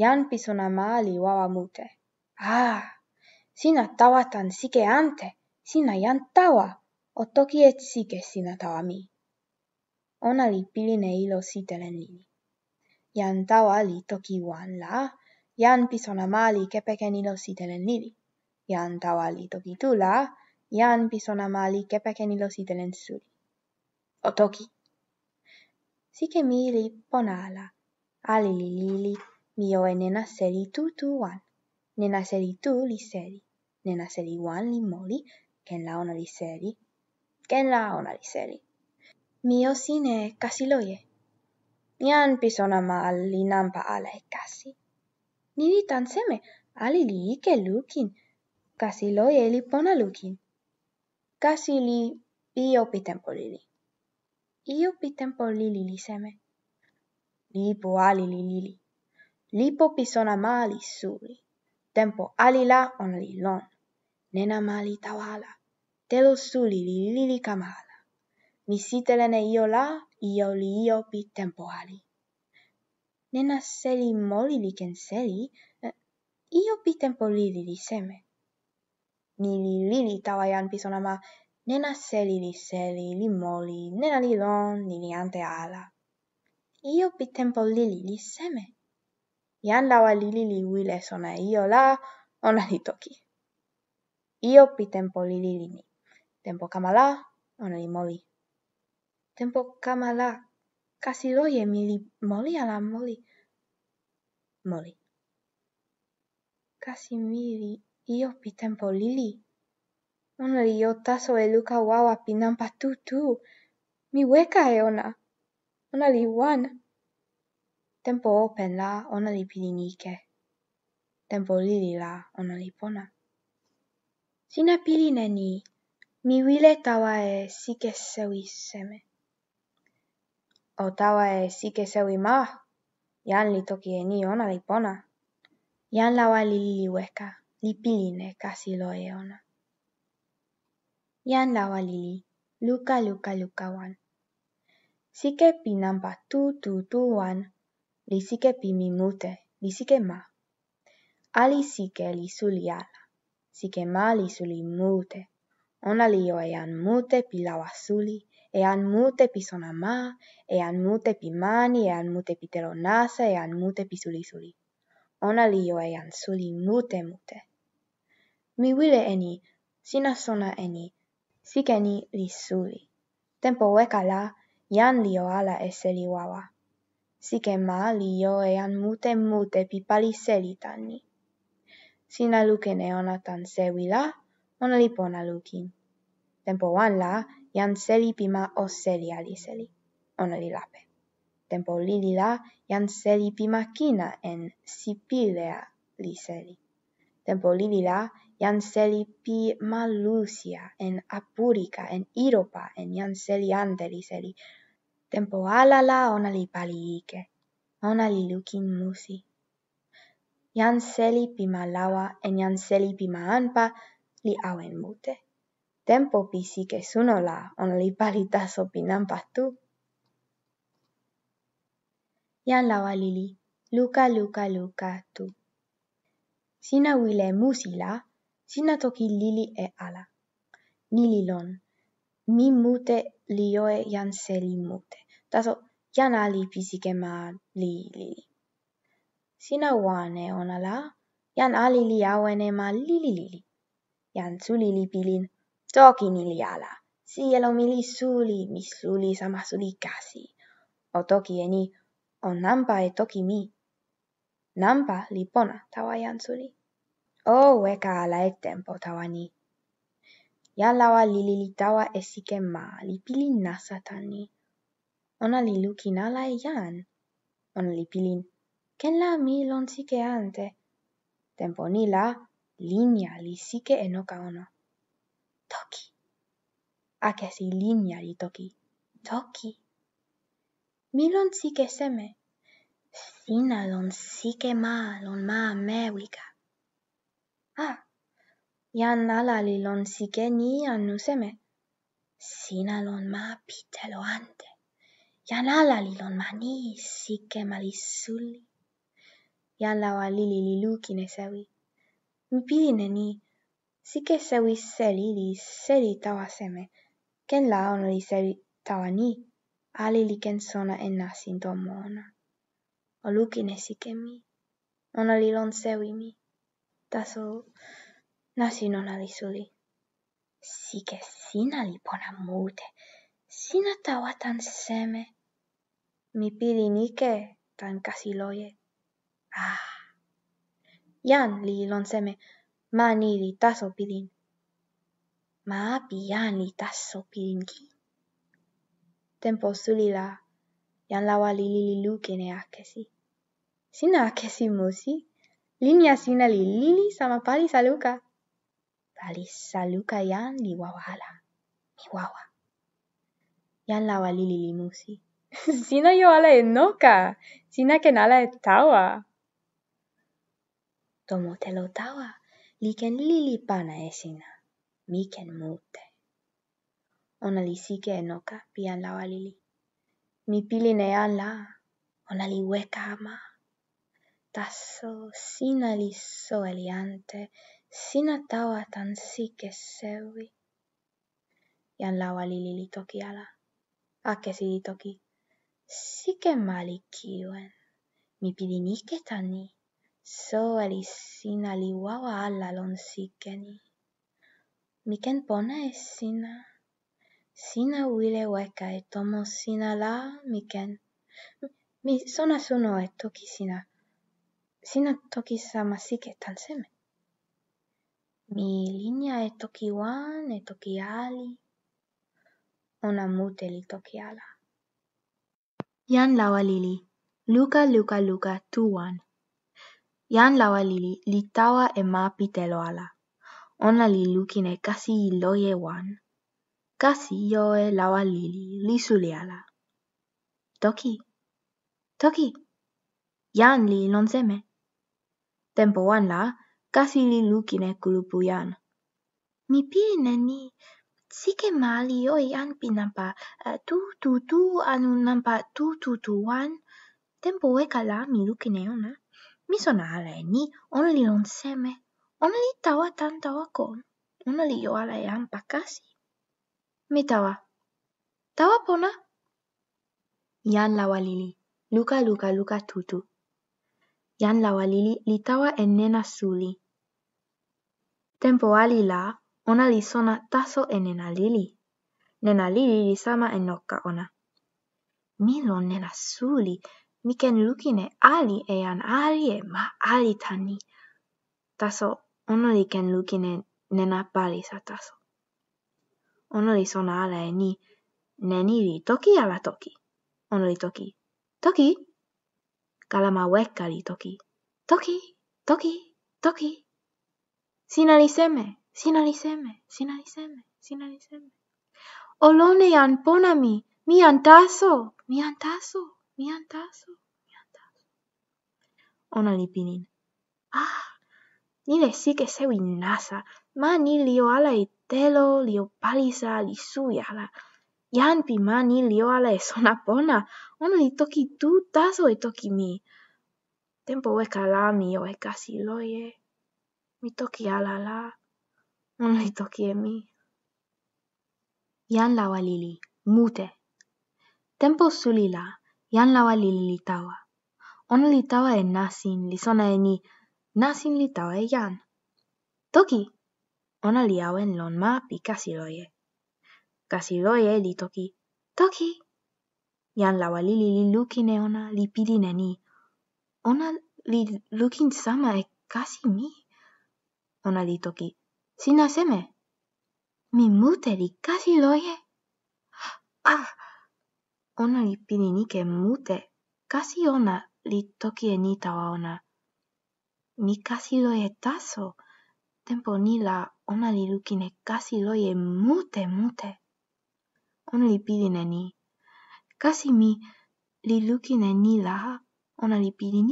jan pi ma li wawa mute. Ah! sina tawa tan sike ante. sina jan tawa. o toki et sike sina tawa mii. ona li pili ne ilo sitelen ni. Jan tawa li toki wan la, jan pisona ma li kepeke ni lo sitele Jan tawa li toki tu la, jan pisona ma li kepeke ni lo sitele ni O toki. Sike mi li pona ala, ali li li li, mi e nena seli tu tu wan. Nena seli tu li seli, nena seli wan li moli, ken la ona li seli, ken la ona li seli mio sine casiloie. loie. Nian pisona mal nampa ale casi. Ni li tan seme, ali ike lukin. Casiloie li pona lukin. Casi li io pi tempo lili li. Io pi tempo li seme. Li po ali li li li. Li po pisona mali suli. Tempo alila la on li lon. Nena mali tawala. Telo suli li lili li kamala mi sitelene io la io li io pi temporali nena seli moli li ken seli io pi temporali li, li seme ni li li, tawa yan pi sona ma nena seli li seli li moli nena li lon ni li ante ala io pi temporali li, li seme yan la wa li li li wi le sona io la ona li toki io pi temporali li, li, li tempo kamala ona li moli tempo kamala kasi loje mi li moli ala moli moli kasi mi li io pi tempo lili ona li io e luka wawa pi nampa tu tu mi weka e ona ona li wan tempo open la ona li pilin tempo lili la ona li pona sina pilin e mi wile tawa e sike E sike zike ma. yan li toki e ni ona li pona. jan lawa lili weka, li pilin casi lo eona, ona. jan lawa lili, luka luka luka wan. sike pi namba tu tu tu wan, li sike pi mi mute, li que ma. ali sike li suliala, si sike ma li suli mute. ona li e mute pi lawa e han mute pi sona ma, e han mute pi mani, e han mute pi telo nasa, e mute pi suli suli. Ona li jo e suli mute mute. Mi wile eni, sina sona eni, sike ni li suli. Tempo weka la, jan li jo ala e seli wawa. Sike ma li jo e mute mute pi pali seli tanni. Sina lukene ona tan sewi la, ona li pona lukin. Tempo wan la, Jan seli pima Oselia li seli, ona li lape. Tempo li li la, jan seli pima kina en Sipilea li seli. Tempo li li la, jan seli pima Lusia en Apurica en Iropa en jan seli ante li seli. Tempo ala la, ona li pali ike. Ona li lukin musi. Jan seli pima lawa en jan seli pima Anpa li awen mute tempo pisi che suno la on li pali taso pinan patu. Ian lawa lili, luka luka luka tu. Sina wile musi la, sina toki lili e ala. Nili lon, mi mute lioe, joe jan se mute. Taso, jan ali pisi che ma lili. Sina wane ona la, jan ali li awene ma lili lili. Jan su lili pilin, Toki ni li ala. Si elo mi li suli, mi suli sama suli kasi. O toki e ni, o nampa e toki mi. Nampa li pona tawa jan suli. O weka ala e tempo tawa ni. Jan lawa li li li tawa e sike ma, li pilin nasa tani. Ona li lukin ala e Ona li pilin, ken la mi lon sike ante. Tempo ni la, linja li sike e noka ono toki. Akesi linja li toki. Toki. Mi lon sike seme. Sina lon sike ma lon ma me A. Ah, jan ala li lon sike ni jan nu seme. Sina lon ma pitelo ante. Jan ala li lon ma ni sike ma li suli. Jan lawa li li li sewi. Mi ni. ni sicche se vi li tava seme. Ken la ono li seri tava ni, ali li ken sona en nasin tomo ona. O lukin e mi. Ona li lon sewi mi. Taso, nasin ona li suli. Sicche sina li pona mute. Sina tava tan seme. Mi pili nike tan casi loie. Ah! Jan li lon seme, ma li taso ma api jan li taso pilin ki. Tempo suli la lawa li li luke ne akesi. sina akesi musi, linia sina li lili sama pali saluka. Pali saluka yan li wawa mi wawa. Yan lawa lili li musi. [LAUGHS] sina yo ala e noka, sina ken ala e tawa. tomo tawa. liken lili pana esinä, miken muute. ona li sike e noka lawa lili. mi pilin e la, ona li weka ma. taso sina li soweli ante, sina tawa tan sike sewi. jan lawa lili li toki ala, akesi li toki, sike mali kiuen, mi pilin ike tan ni. soweli sina li wawa ala lon sike Miken Mi ken e sina. Sina uile weka e tomo sina la mi ken. Mi sona suno e toki sina. Sina toki sama sike tan seme. Mi linia e toki wan e toki ali. Ona mute li toki ala. Jan lawa lili. Luka, luka, luka, tu wan. Jan lawa lili li tawa e ma pi telo ala. Ona li lukine kasi i loye wan. Kasi i e lawa lili li suli ala. Toki. Toki. Jan li non seme. Tempo wan la, kasi li lukine kulupu jan. Mi pie nani, sike ma li oe an pi nampa uh, tu tu tu anu nampa tu tu tu wan. Tempo weka la mi lukine ona mi sona ala e ni, on li lon seme, on li tawa tan tawa kon, on li jo ala e an pakasi. Mi tawa, tawa pona? Jan lawa luka luka luka tutu. Jan la walili li tawa e nena suli. Tempo ali la, ona li sona taso e nena lili. Nena lili li sama e nokka ona. Mi lon nena suli, miken lukin e ali e jan ali e ma ali tan ni. taso o n o li ken lukin e nena palisa taso. o n o li sona ala e ni, neni li toki ala toki. o n o li toki, toki? kalama weka li toki, toki, toki, toki. sina li seme, sina li seme, sina li seme, sina li seme. o lon e jan pona mi, mi jan taso, mi jan taso. mian taso, mian taso. Ona li pinin. Ah, ni le sike sewi nasa, ma ni li o ala e telo, li o palisa, li sui ala. Ian pi ma ni li o ala e sona pona, ona li toki tu taso e toki mi. Tempo weka la mi o e kasi loie. Mi toki ala la, ona li toki e mi. Jan lawa lili, mute. Tempo suli la, Jan lawa li li tawa. Ona li tawa e nasin, li sona e ni nasin li tawa e jan. Toki! Ona li awen lon ma pi kasi roie. Kasi roie li toki. Toki! Jan lawa li li lukine ona li pidine ni. Ona li lukin sama e kasi mi. Ona li toki. Sina seme. Mi mute di kasi roie. [GASPS] Ah! ona li pilin mute. Kasi ona li toki e ni tawa ona. Mi kasi loje taso. Tempo ni la ona li lukine kasi loje mute mute. Ona li pilin ni. Kasi mi li lukine ni la ona li pilin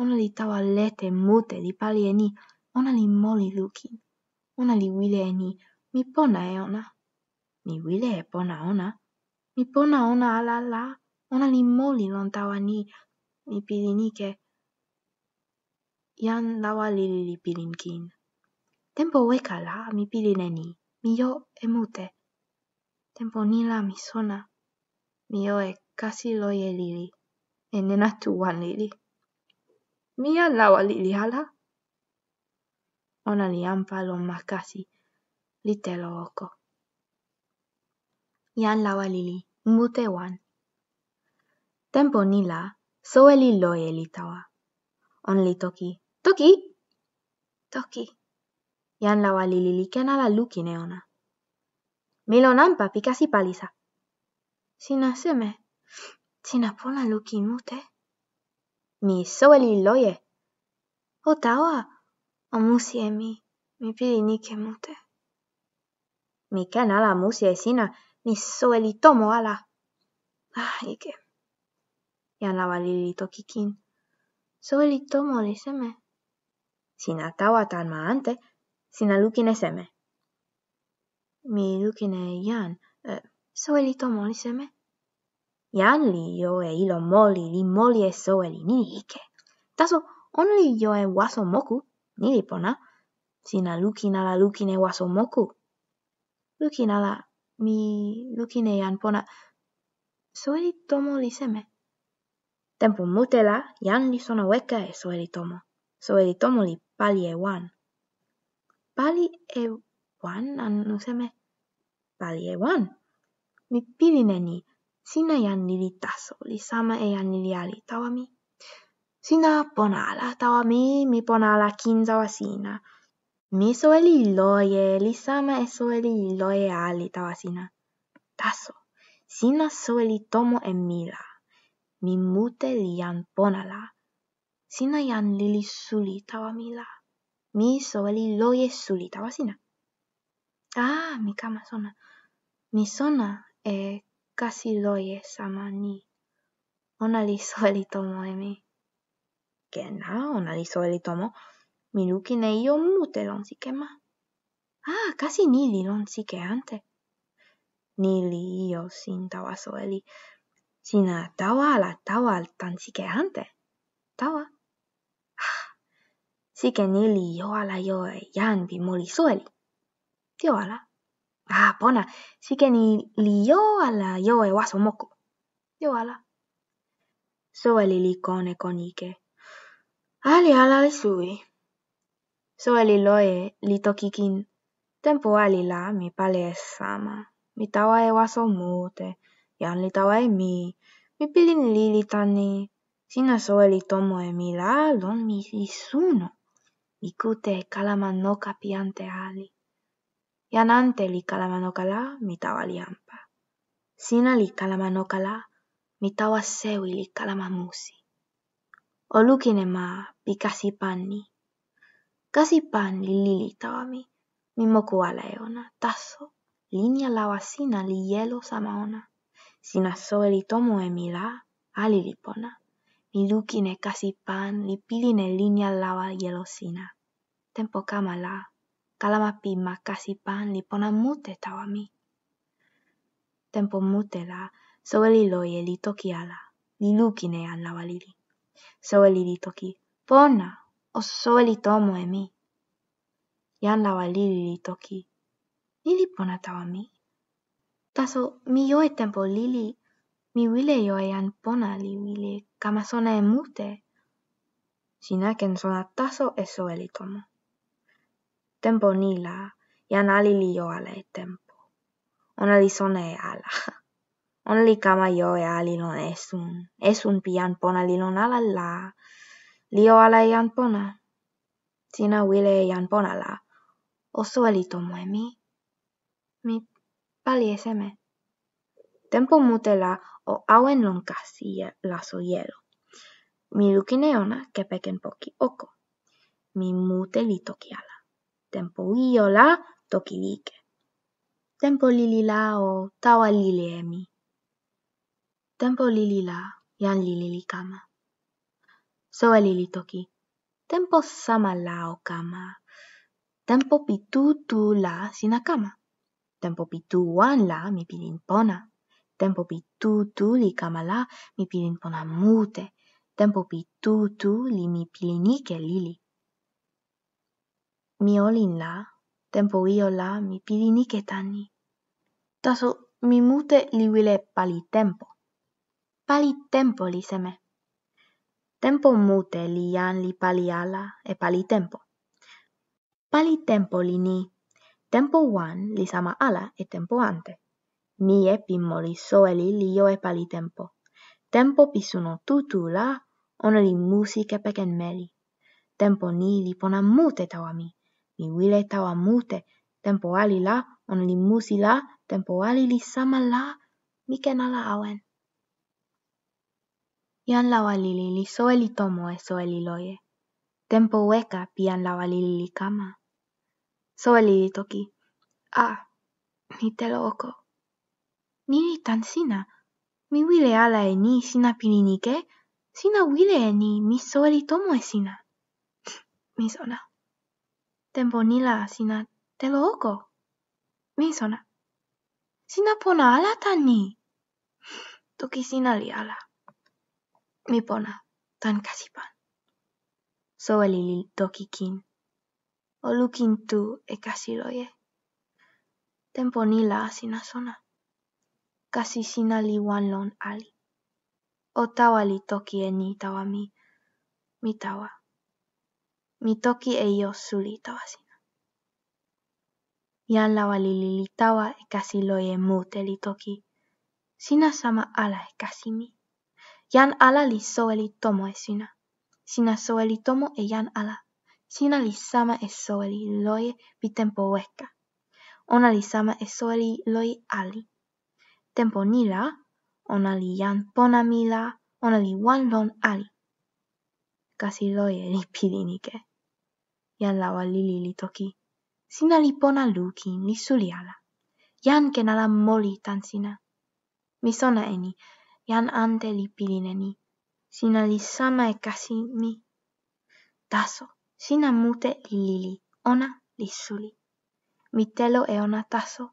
Ona li tawa lete mute li pali e ni. Ona li moli lukin. Ona li wile e ni. Mi pona e ona. Mi wile e pona ona mi pona ona ala la, ona li moli lon ni, mi pilin ike. Jan lawa lili li pilin kin. Tempo weka la, mi pilin e ni, mi jo e mute. Tempo ni la mi sona, mi jo e kasi loje lili, e nena wan lili. Mia jan lawa lili ala. Ona li ampa lon ma kasi, li telo oko. Jan lawa lili. mute wan. Tempo ni la, soweli loye li toki. toki! toki. Yan lawa lili li Lukineona ala Picasi milo nampa palisa. sina seme, sina pona luki mute. mi soweli ye. o tawa, o musie mi, mi pili mute. mi ken la musi sina ah y que. Y Kin Lilito tomo Solito moriseme. Sin atawa tan ante sin seme. Mi lukine yan, tomo eh, solito seme. Yan li yo e ilo moli, li moli e soeli, ni ike. Taso, on li yo e waso moku, ni lipona, sin alukina la lukine waso moku. Lukina la mi lukine ian pona soeli tomo li seme. Tempo mute la, ian li sona weka e soeli tomo. Soeli tomo li pali e wan. Pali e wan an seme? Pali e wan. Mi pilineni. sina ian li li taso, li sama e ian li li ali, tawa mi. Sina pona ala, tawa mi, mi pona ala kinza wa sina. Mi soeli loie, li sama e soeli loie ali tawa sina. Taso, sina soeli tomo e mila. Mi mute li jan la. Sina jan lili li suli tava mila. Mi soeli loie suli tawa sina. Ah, mi kama sona. Mi sona e kasi loie sama ni. Ona li soeli tomo e mi. Kena, ona li soeli tomo. minukin ei oo muuten lonsikemaa. Ah, kasi Nili lonsike ante. Nili io sin tawa soeli. Sina tawa la tawa tansike ante. Tawa. Ah, sike Nili jo ala jo jan pi moli soeli. Tio ala. Ah, pona, sike Nili jo ala jo e waso moku. Tio ala. Soeli li kone konike. Ali ala li suvi. soeli loe li toki kin. Tempo ali la mi pale e sama. Mi tawa e waso mute, jan li tawa e mi. Mi pilin li li tani. Sina soeli tomo e mi la, lon mi li suno. kalama no kapiante ali. Jan ante li kalama no kala, mi tawa li ampa. Sina li kalama no kala, mi tawa sewi li kalama musi. O ma, pikasi panni. Kasi pan li lili tawa mi. mi moku ala e ona, taso linja lawa sina li jelo sama ona. sina soweli tomo e mi la, ali li pona. mi lukin kasi e pan li pilin e linja lawa jelo sina. tenpo kama la, kalama pi ma kasi pan li pona mute tawa mi. tenpo mute la, soeli loje e li toki ala, li lukine e jan lawa lili. soweli li toki pona. o soe li tomo e mi. Jan lawa lili li toki. Lili pona tawa mi. Taso, mi jo e tempo lili, mi wile jo e jan li wile kama sona e mute. Sina sona taso e tomo. Tempo nila, la, jan ali li jo ala e tempo. Ona li sona e ala. [LAUGHS] Ona li kama jo e ali esun. Esun pi jan li lon ala la. Lio o ala e Sina wile e jan pona la. O soa li mi. Mi pali Tempo mute la o awen lon kasi la so yelo. Mi lukin ona ke peken poki oko. Mi mute li toki ala. Tempo iola, la toki like. Tempo lili la o tawa lili e Tempo lili la jan lili li kama soweli li toki. Tempo sama la o kama. Tempo pi tu tu la sina kama. Tempo pi tu wan la mi pilin pona. Tempo pi tu tu li kama la mi pilin pona mute. Tempo pi tu tu li mi pilin ike lili. Mi olin la, tempo io la mi pilin ike tani. Taso mi mute li wile pali tempo. Pali tempo li seme. Tempo mute li jan li pali ala e pali tempo. Pali tempo li ni. Tempo wan li sama ala e tempo ante. Mi e pimo li soeli li jo e pali tempo. Tempo pisuno tutu la, ono li musi ca pecen meli. Tempo ni li pona mute taua mi. Mi wile taua mute. Tempo ali la, ono li musi la, tempo ali li sama la. Mi ken ala awen. Ian lawa lili li soeli tomo e soeli Tempo weka pi an li kama. Soeli li toki. A, ah, mi telo oko. Nini tan sina. Mi wile ala e ni sina pilinike. Sina wile e ni mi soeli tomo e sina. [LAUGHS] mi sona. Tempo nila sina telo oko. Mi sona. Sina pona ala tan ni. [LAUGHS] toki sina li ala. Mi pona, tan kasipan. kin. kin. Olukin tu e loye Temponila asina sona. Kasi sina li wan lon ali. O tawa li toki e ni tawa mi. Mi tawa. Mi toki e yo suli tawa sina. Yan lawa e casi loye mute li Sina sama ala e casi mi. Jan ala li soeli tomo e sina. Sina soeli tomo e jan ala. Sina li sama e soeli loie vi tempo uesca. Ona li sama e soeli loie ali. Tempo ni la, ona li jan pona mi la, ona li wan lon ali. Kasi loe li pilinike. Jan lawa li li li toki. Sina li pona lukin li suli ala. Jan ken ala moli tan sina. Mi sona eni, yan ante li sina li sama e kasi mi. taso, sina mute li lili, ona li suli. mi telo e ona taso,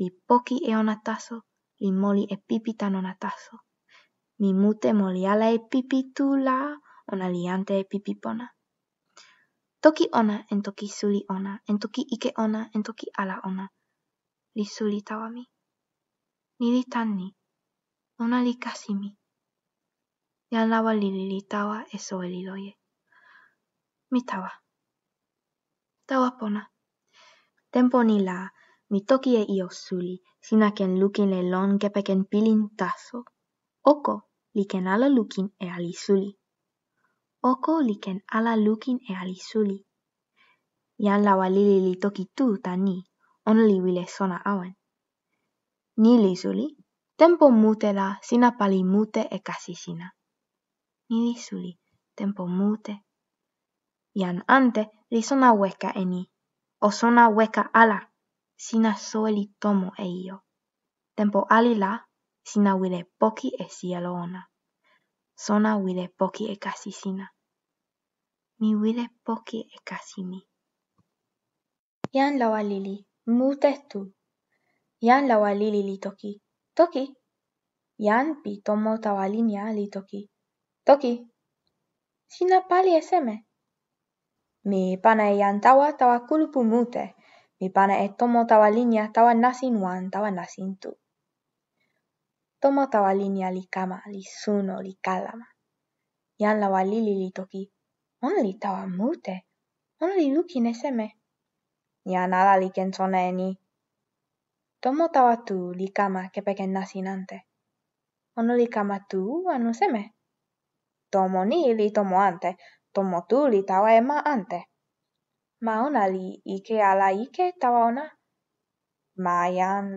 li poki e ona taso, li moli e pipi tan taso. mi mute moliala ala e pipi tu la, ona li ante e pipi toki ona en toki suli ona, en toki ike ona, en toki ala ona. li suli mi. Onali kasimi. jan lawa lili li tawa e soweli mi tawa. pona. Tempo ni la mi toki e iosuli. suli sina ken lukin le lon kepeken pilin taso. oko liken ala lukin e ali oko li ala lukin e ali suli. jan lawa lili toki tu tani ni. li sona awen. ni li Tempo mute la sina pali mute e casi sina. ni li mute. Yan ante li sona hueca eni, o sona hueca ala, sina sueli tomo e io. Tempo ali la, sina wile poki e sielo ona. sona wile poki e casi sina. mi wile poki e casi mi. jan lawa lili mute tu. jan lawa lili li toki. Toki. Jan pi tomo tawa linia li toki. Toki. Sina pali e seme. Mi pana e jan tawa tawa kulupu mute. Mi pana e tomo tawa linia tawa nasin wan tawa nasin tu. Tomo tawa linia li kama, li suno, li kalama. Jan lawa lili li toki. On li tawa mute. On li lukin e seme. Jan ala li ken sona ni. tomo tawa tú, li kama kepeken nacinante. ¿O no li kama tu anu tomo ni li tomo ante, tomo tu li tawa ema ante. ma ona li ike ala ike tawa ona? ma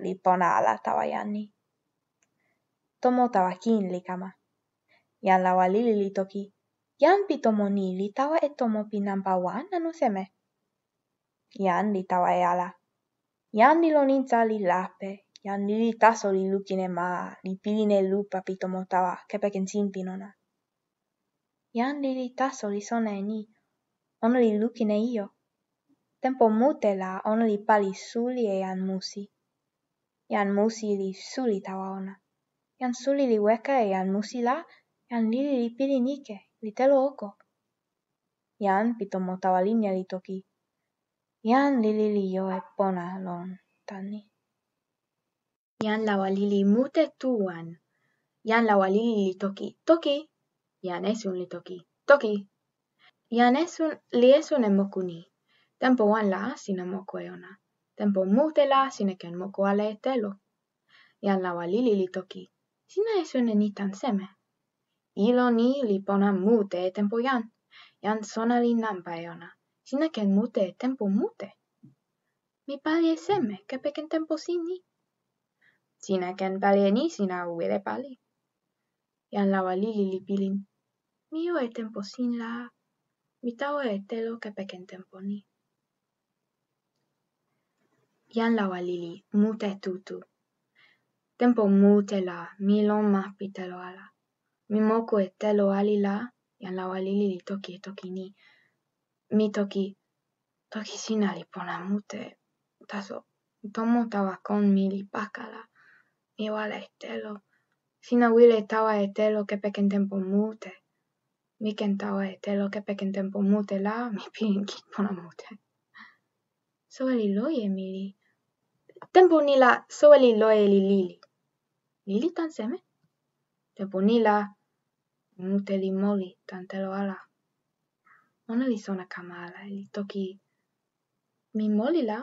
li ponala ala tawa tomó ni. tomo tawa kin li kama. lawa li li toki. Yan pi tomo ni li tawa e tomo pi wan li tawa e ala. Jan li lon li lape, jan li taso li lukin ma, li piline lupa pi tomo tawa, kepeken simpin ona. Jan li li taso li sona e ni, ono li lukin io. Tempo mute la, ono li pali suli e jan musi. Yan musi li suli tawa ona. Yan suli li weka e yan musi la, yan li li li li telo oko. Jan pi tomo tawa li toki. Jan li li li jo e pona lon tani. Jan lawa li li mute tuan. Jan lawa li li toki. Toki! Jan esun li toki. Toki! Jan esun li esun e moku ni. Tempo wan la sina moku eona. ona. Tempo mute la sina ken moku ale e telo. Jan lawa li li toki. Sina esun e ni seme. Ilo ni li pona mute e tempo jan. Jan sona li nampa e ona sina ken mute e tempo mute. Mi pali e seme, kepeken tempo ni. Sina ken pali e ni, sina uele pali. Jan lawa lili li pilin. Mi jo e tempo sin la, mi tau e telo kepeken tempo ni. Jan lawa lili, mute tutu. Tempo mute la, mi lon ma pitelo ala. Mi moku e telo ali la, jan lawa lili li toki e toki ni. toki, toki pona mute, taso, tomo con mili mi igual estelo, sina wile tawa estelo que kepeken tempo mute, mi kentawa estelo que tempo mute la, mi [LAUGHS] pin ponamute. pona mute. loye mili, tempo ni la soeli loye eh, li lili, lili tan seme, tempo ni la mute li moli, tantelo ala. ona li sona kama ala, li toki, mi moli la,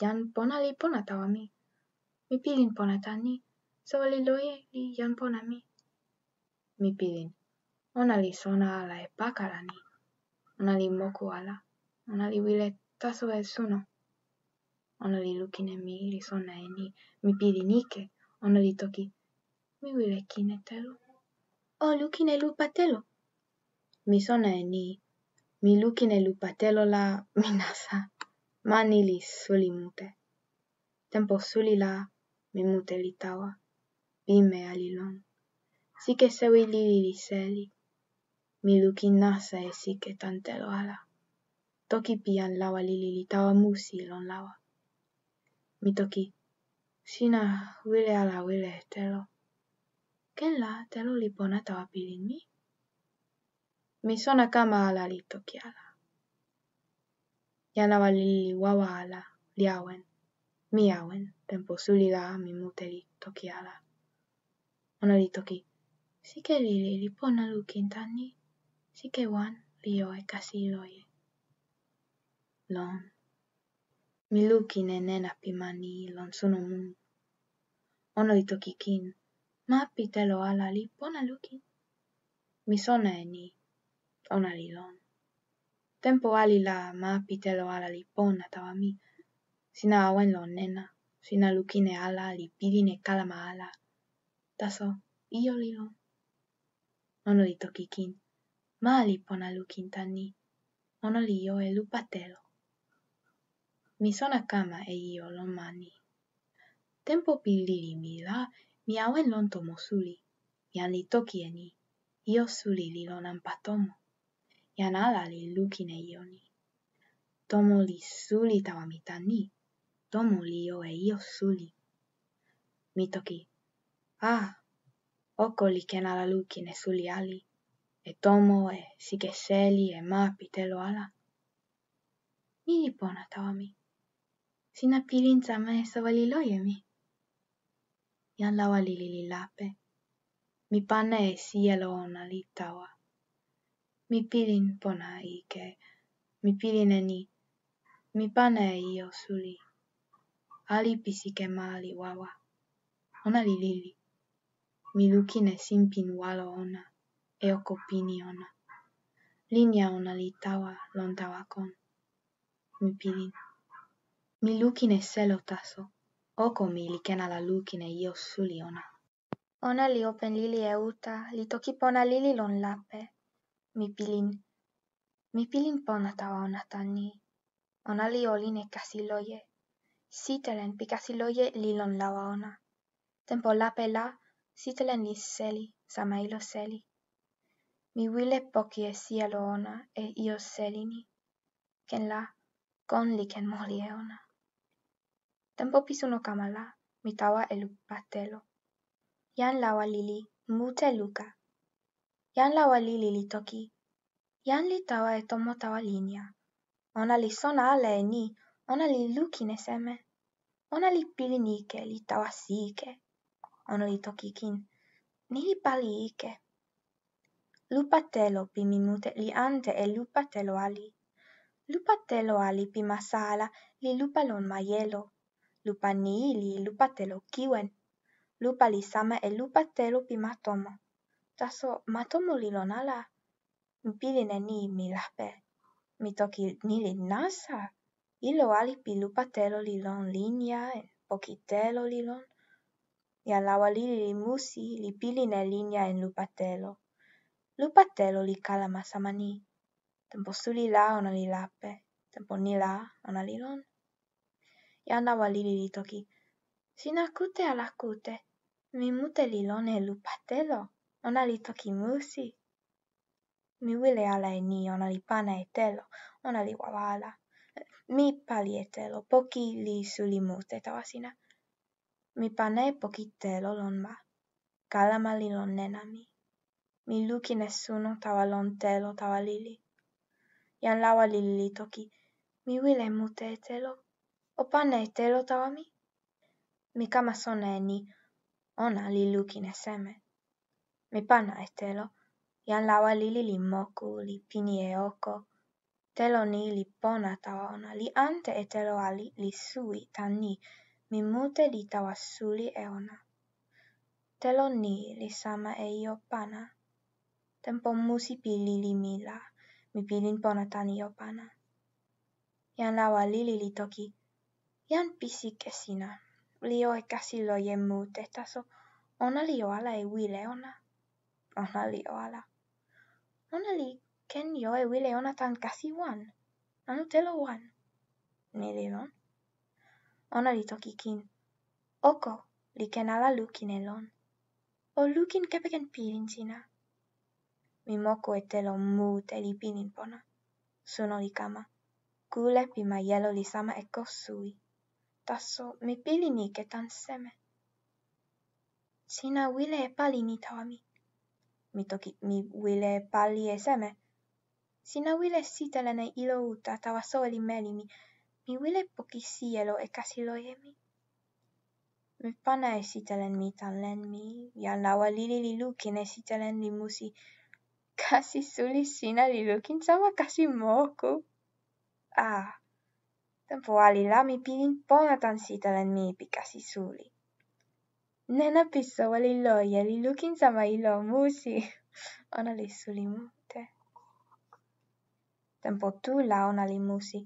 jan pona li pona tawa mi. Mi pilin pona ta ni, so li loye li jan pona mi. Mi pilin, ona li sona ala e pakala ni. Ona li moku ala, ona li wile taso e suno. Ona li lukin e mi, li sona e ni, mi pilin ike, ona li toki, mi wile kine telu. O lukin e lupa telu. Mi sona e ni, mi lukin e lupa telo la [LAUGHS] mi nasa. Ma nili suli mute. Tempo suli la mi mute li tawa. Bime ali lon. Sike sewi lili li seli. Mi lukin nasa e sike tan telo ala. Toki pian lawa lili li tawa musi lon lawa. Mi toki. Sina wile ala wile telo. Ken la telo li pona tawa pilin Mi? misona kama ala li toki ala. lili wawa ala li awen, mi awen, Tokiala mi mute li toki ala. ona li toki sike lili li pona lukin tan ni, sike wan li e kasi lon, mi lukin e nena mani lon suno mun. ona li toki kin, ma ala li pona lukin. mi sona e ni onalidon. Tempo ali la pitelo ala li pona tawa mi. sina awen lon nena, sina lukine ala lipidine calama ala. taso, iyo li lon. Ono li toki kin, ma li pona lukin tan ni. ona li e lupa telo. mi sona kama e yo lo mani. Tempo mi la, mi awen lon tomo suli. an li toki ni. suli li jan ala li lukine ioni. Tomo li suli tawa mita ni, Tomo li o e io suli. Mi toki, ah, oko li ken ala lukine suli ali, e tomo e sike seli e ma pitelo ala. Mi li pona tawa mi, sina pilinza me sova li loje mi. Jan lawa li li li lape, mi pane e sielo ona li tawa. Mi pilin pona ike, mi pilin eni. Mi pane e io suli. Ali pisike mali wawa. Ona li lili. Mi lukine simpin walo ona, e oko pini ona. Linia ona li tawa lon tawa kon. Mi pilin. Mi lukine selo taso. Oko mi li kenala lukine io suli ona. Ona li open lili e uta, li toki pona lili lon lape mi pilin mi pilin pona tawa ona tan ni ona li olin e sitelen pi kasi loje li lon ona tempo lape la sitelen li seli sama ilo seli mi wile poki e sielo ona e io selini ken la kon li ken moli e ona tempo pi suno kama la mi tawa e lu patelo jan lawa lili mute luka jan lawa lili li toki. Jan li tawa e tomo tawa linja. Ona li sona ale e ni, ona li lukin seme. Ona li pilin ike, li tawa si ike. li toki kin, ni li pali ike. Lupa telo pi mi li ante e lupa ali. Lupa ali pi ma sala li lupalon lon ma yelo. Lupa ni li lupa telo Lupa li sama e lupa telo pi ma tomo taso ma tomu li lon ala. Mi pilin e mi lape. Mi toki ni nasa. Ilo ali pi lupa telo li lon linja e poki telo li lon. Ja lawa li li musi li piline linia linja e lupa telo. Lupa telo li kalama sama ni. Tempo la ona li lape. Tempo la ona li lon. Ja lawa li li toki. Sina kute ala kute. Mi mute li lon e Lupa telo ona li toki musi. Mi wile ala e ni, ona li pana e telo, ona li wawa Mi pali e telo, poki li suli mute tawa sina. Mi pana e poki telo lon ma. Kalama li lon nena mi. Mi luki nessuno tawa lon telo tawa lili. Jan lawa li li toki. Mi wile mute e telo. O pana e telo tawa mi. Mi kama sona e ni. Ona li luki ne mi pana e telo, jan lawa lili li moku, li pini e oko. Telo ni li pona tawa ona, li ante e telo ali, li sui tan ni, mi mute li tawa suli e ona. Telo ni li sama e io pana. Tempo musi pi lili mi la, mi pilin pona tan io pana. Jan lawa lili li toki, jan pisi kesina, li oe e kasi mute taso, ona li oala e wile ona. Ona li o ala. Ona li ken yo e wile ona tan kasi wan. Anu telo wan. Ne de lon? Ona li toki kin. Oko li ken ala lukin e lon. O lukin kepe pilin pirin sina. Mi moko e telo mu te li pilin pona. Suno li kama. Kule pi ma yelo li sama e kosui. Tasso mi pilini ke tan seme. Sina wile e pali ni mi toki mi wile palli e seme. Sina wile sitelen e ilo uta tawa mi. Mi wile poki sielo e kasi loje mi. pana e sitelen mi tan len mi. Ja lawa lili li lukin e sitelen li musi. Kasi suli sina li lukin sama kasi moku. Ah. Tempo ali la mi pilin pona tan sitelen mi pi kasi suli. Nenapissa walilloye li lukinsa ma ilo musi ona li suli mute. tenpo tu la ona li musi.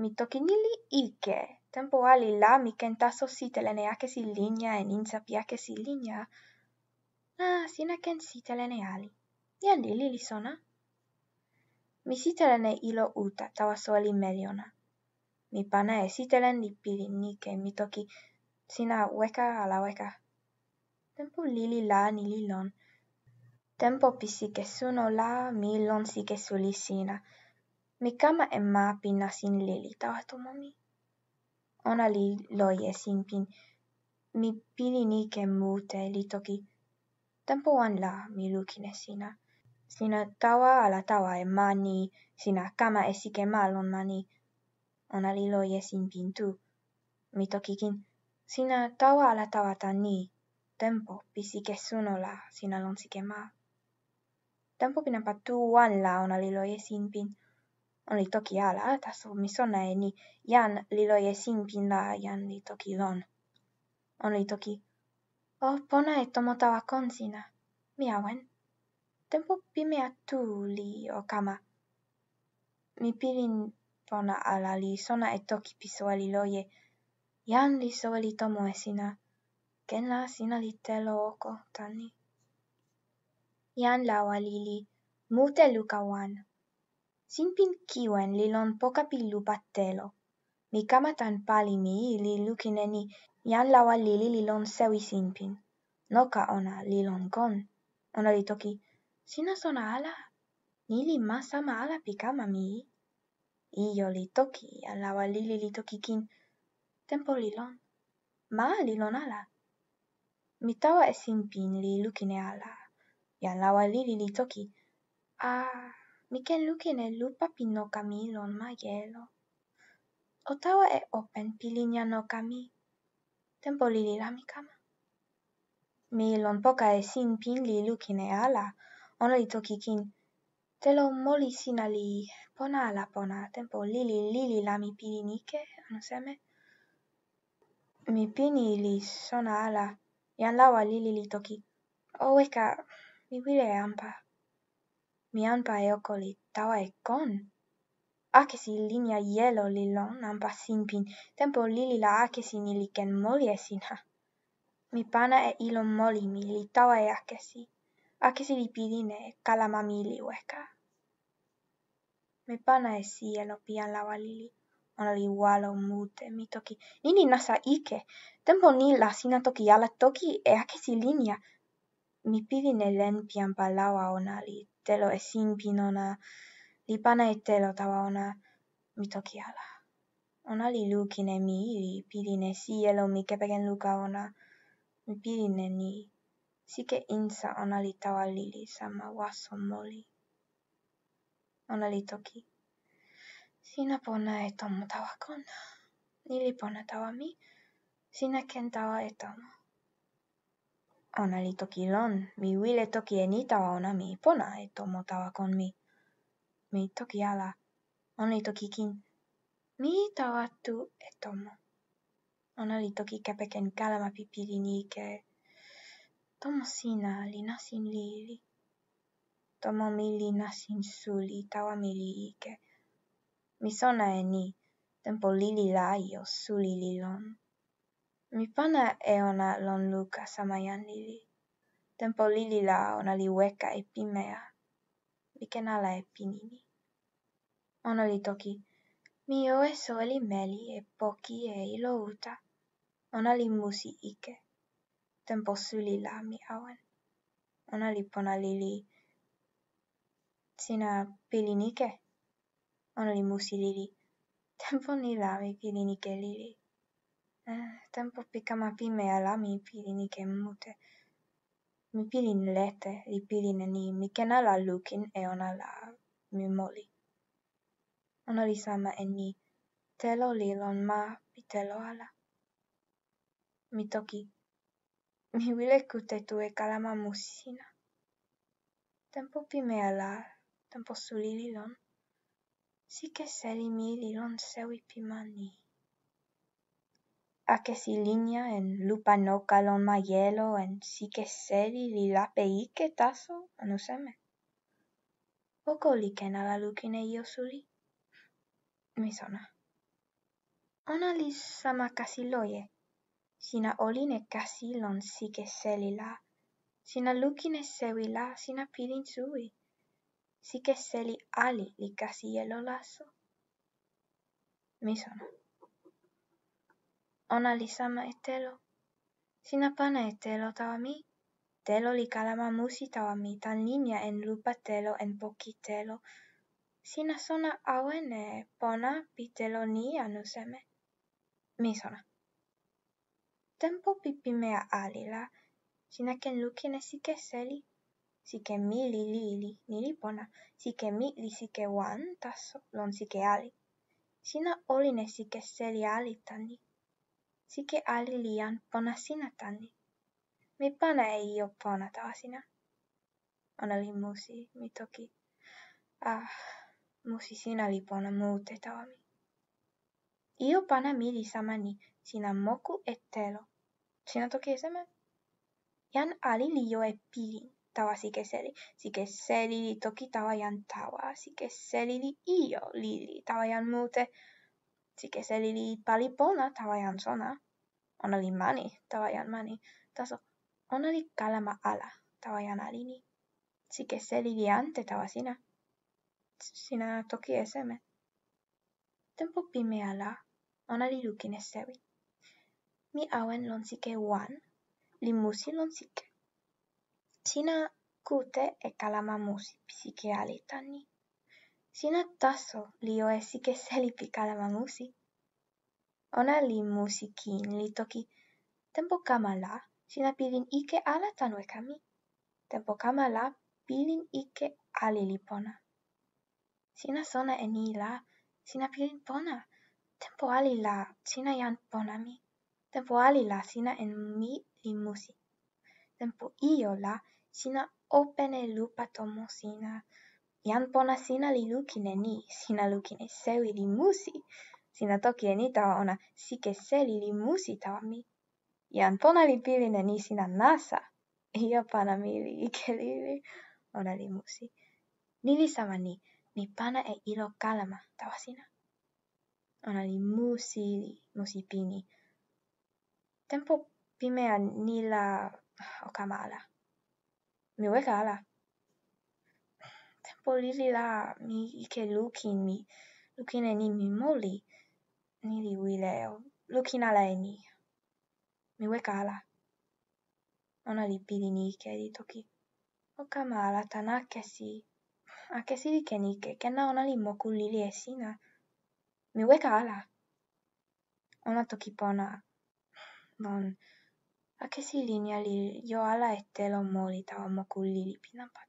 mi toki ni li ike. tenpo ali la mi ken taso sitelen e akesi linja en insa pi akesi linja. a, sina ken sitelen e ali. jan lili li sona. mi sitelen e ilo uta tawa soweli meli mi pana e sitelen li pili nike, mi toki sina weka ala weka. tempo lili la ni lon. Tempo pisike sike suno la, mi lon sike su li sina. Mi kama e ma pi lili, tawa to mami. Ona li loje pin. Mi pilinike ni ke mute li toki. Tempo wan la, mi lukin sina. Sina tawa ala tawa e ma sina kama e sike ma lon ma Ona li loje pin tu. Mi tokikin, sina tawa ala tawa ta ni. ni tempo pisi che suno la sin lon si che Tempo pina patu wan la ona li loie sin On li toki ala, taso mi sona e ni jan li loie sin pin la jan li toki lon. On li toki, o oh, pona e tomo tawa konsina, mi Tempo pimea tu li o kama. Mi pilin pona ala li sona e toki pisua li loie. Jan li soweli tomo e sina ken la sina li telo oko tani. ni. Jan lawa lili, mute luka wan. Sinpin kiwen li lon poka pi lupa telo. Mi kama tan pali mi li lukin eni, jan lawa lili li lon sewi sinpin. Noka ona li lon kon. Ona li toki, sina sona ala? Ni li ma sama ala pi kama mi. Io li toki, jan lawa lili li toki kin, tempo li lon. Ma li lon li lon ala? mi tawa e sin pin li lukin ala. Jan lawa lili li toki. A, mi ken lukin lupa pin noka lon ma O tawa e open pilin ya Tempo lili la mi kama. Mi lon poka e sin pin li lukin ala. Ono li toki kin. Telo moli sina li pona ala pona. Tempo lili lili la mi pilin ike, seme. Mi pini Mi pini li sona ala jan lawa lili li toki. O weka, mi wile e anpa. Mi anpa e oko li tawa e kon. Akesi linia jelo li lon anpa sinpin. Tempo lili la akesi ni li ken moli Mi pana e ilo moli mi li tawa e akesi. Akesi li pidine e kalama mi li weka. Mi pana e sielo pian lawa lili ona li walo mute mi toki ni nasa ike Tempo ni sina toki ala toki e akesi linia. mi pilin e len pi anpa ona li telo e sin pin ona li pana e telo tawa ona mi toki ala ona li lukin e mi li pilin e sielo mi kepeken luka ona mi pilin e ni sike insa ona li tawa lili sama waso moli ona li toki sina pona e tomo tawa kon. a ni li pona tawa mi. sina ken tawa e tomo. ona li toki lon, mi wile toki e ni tawa ona mi pona e tomo tawa kon mi. mi toki ala. ona li toki kin. mi tawa tu e tomo. ona li toki kepeken kalama pi pilin ike. tomo sina li nasin lili. tomo mi li nasin suli tawa mi li ike. mi sona e ni, tempo lili la io su lon. Mi pana e ona lon luka sama lili. Tempo lili la ona li weka e pimea. Mi ala e pinini. Ona li toki, mi o soeli meli e poki e ilo uta. Ona li musi ike. Tempo suli mi awen. Ona li pona lili. Sina pilin Ono li musi lili. Tempo ni eh, la mi pilin ike tempo pi kama pime ala mi pilin mute. Mi pilin lete, li pilin ni, mi ken lukin e ona la mi moli. Ono li sama e ni, telo li lon ma pi telo ala. Mi toki, mi vile kute tu e kalama musina. Tempo pime ala, tempo suli li lon. pimani, ¿A que si línea en lupa calon ma jelo en sikeseli li lape tazo, taso anu seme. oko li que nada lukin e suli. mi sona. ona li sama kasi sina Oline e kasi lon sike la, sina lukin e sewi la, sina pilin sui se seli ali li casi Misona laso? mi ona li sama estelo? sina pana etelo telo mi. telo li kalama musi tawami mi tan línea en lupa telo en poki telo. sina sona awene pona Pitelo telo ni no seme. mi sona. tempo pipimea alila, sina ken lukine que seli. sike mi li lili, ni li pona. sike mi li sike wan taso lon sike ali. sina olin e sike seli ali tan ni. sike ali li jan pona sina tan ni. mi pana e ijo pona tawa sina. ona li musi mi toki. a, ah, musi sina li pona mute tawa mi. ijo pana mi li sama ni, sina moku e telo. sina toki e seme? jan ali li jo e pilin. tawa sike seli. que se li toki tawa jan tawa. Sike seli li li lili tawa jan mute. que se li pali pona tawa sona. ona li mani tawa mani. taso ona li kalama ala tawa jan alini, si que se li ante tawa sina. sina toki eseme. Tempo pime la, ona li mi awen lon que wan, limusi musi lon que. Sina kute e kalama musi ali sina taso li o e sike seli pi musi. ona li musi li toki tempo kama la, sina pilin ike ala tan weka mi. Tempo la pilin ike ali li pona. sina sona enila la, sina pilin pona. Tempo ali la, sina jan pona mi. ali la, sina en mi limusi. musi. tempo sina opene lupa tomo sina. Jan pona sina li lukine ni, sina lukine sewi li musi. Sina toki e nita ona sike seli li musi tawa mi. Jan pona li piline ni sina nasa. Ia pana mi li ike lili, ona li musi. Nili sama ni, ni pana e ilo kalama tawa sina. Ona li musi li musi pini. Tempo pimea nila okamala. ala mi weka ala. Tempo lili la mi ike lukin mi. Lukin e ni mi moli. Ni li wile o. Lukin ala e ni. Mi Ona li pili ni ike di toki. O kama ala tan ake si. Ake ken ike. Kena ona li moku lili e sina. Mi weka ala. Ona toki pona. Non. Non akesi linja li jo ala e telo moli tawa moku lili pi nanpa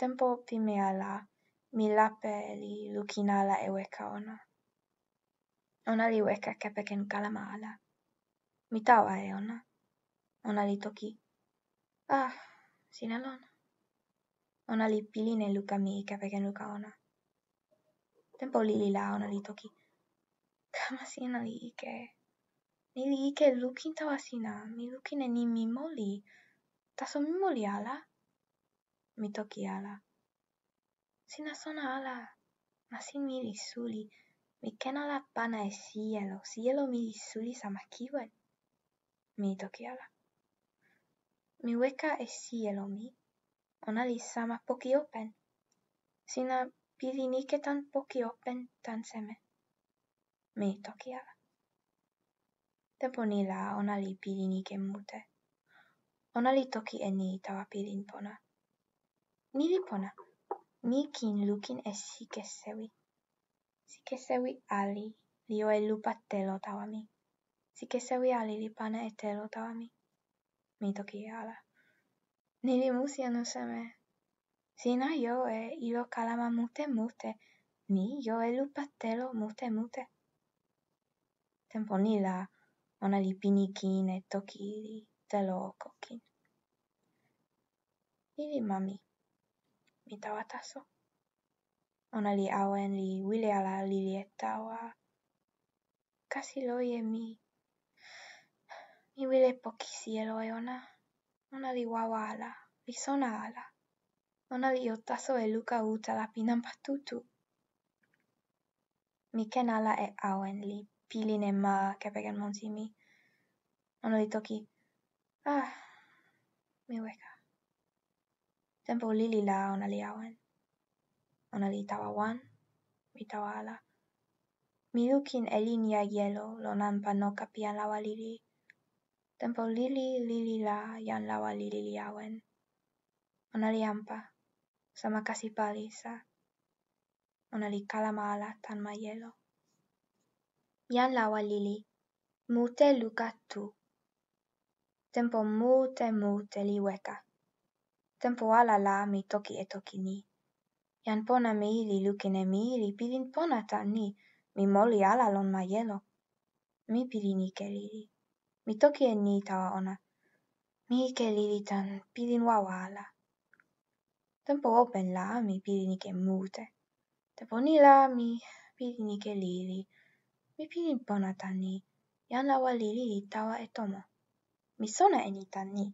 Tempo pimea la, mi li lukin e weka ona. Ona li weka kepeken kalama ala. Mi e ona. Ona li toki. Ah, sina lon. Ona li pilin luka mi kepeken luka ona. Tempo lili la ona li toki. Kama sina li ike. sina li ike mi ike lukin tawa sina, mi lukin e nimi moli. Taso mi moli ala? Mi toki ala. Sina sona ala, ma sin mi li suli. Mi ken ala pana e sielo, sielo mi li suli sama kiwen. Mi toki ala. Mi weka e sielo mi, ona li sama poki open. Sina pili nike tan poki open tan seme. Mi toki ala. temponila la ona li mute. ona li toki e tawa pona. ni li pona. mi kin lukin e sike sewi. sike sewi ali li jo e lupa telo tawa mi. ali li pana e telo mi. mi toki e ala. ni li musi seme. sina jo e ilo kalama mute mute. mi yo e lupa mute mute. tenpo la ona li pini kin e toki li telo oko Lili mami, mi tawa taso. Ona li awen li wile ala lili e tawa. Kasi loye mi. Mi wile poki si e ona. Ona li wawa ala, li sona ala. Ona li o e luka uta la pinan patutu. Mi ken ala e awen li pilin e ma kepegen monsimi. mi. Ono li toki, ah, mi weka. Tempo lili la ona li awen. Ona li tawa wan, mi tawa ala. Mi ukin e linia yelo lo nanpa kapian lawa lili. Tempo lili lili la yan lawa lili li awen. Ona li ampa, sama kasi pali sa. Ona li kalama ala tan ma Ian la walili. Mute luka tu. Tempo mute mute li weka. Tempo ala la mi toki e toki ni. Ian pona mi ili lukine mi ili pidin pona ta ni. Mi moli ala lon ma yelo. Mi pidin ike lili. Mi toki e ni tawa ona. Mi ike lili tan pidin wawa ala. Tempo open la mi pidin ike mute. Tempo ni la mi pidin ike lili mi pilin pona tan ni. Jan lawa lili li tawa e tomo. Mi sona eni ni ni.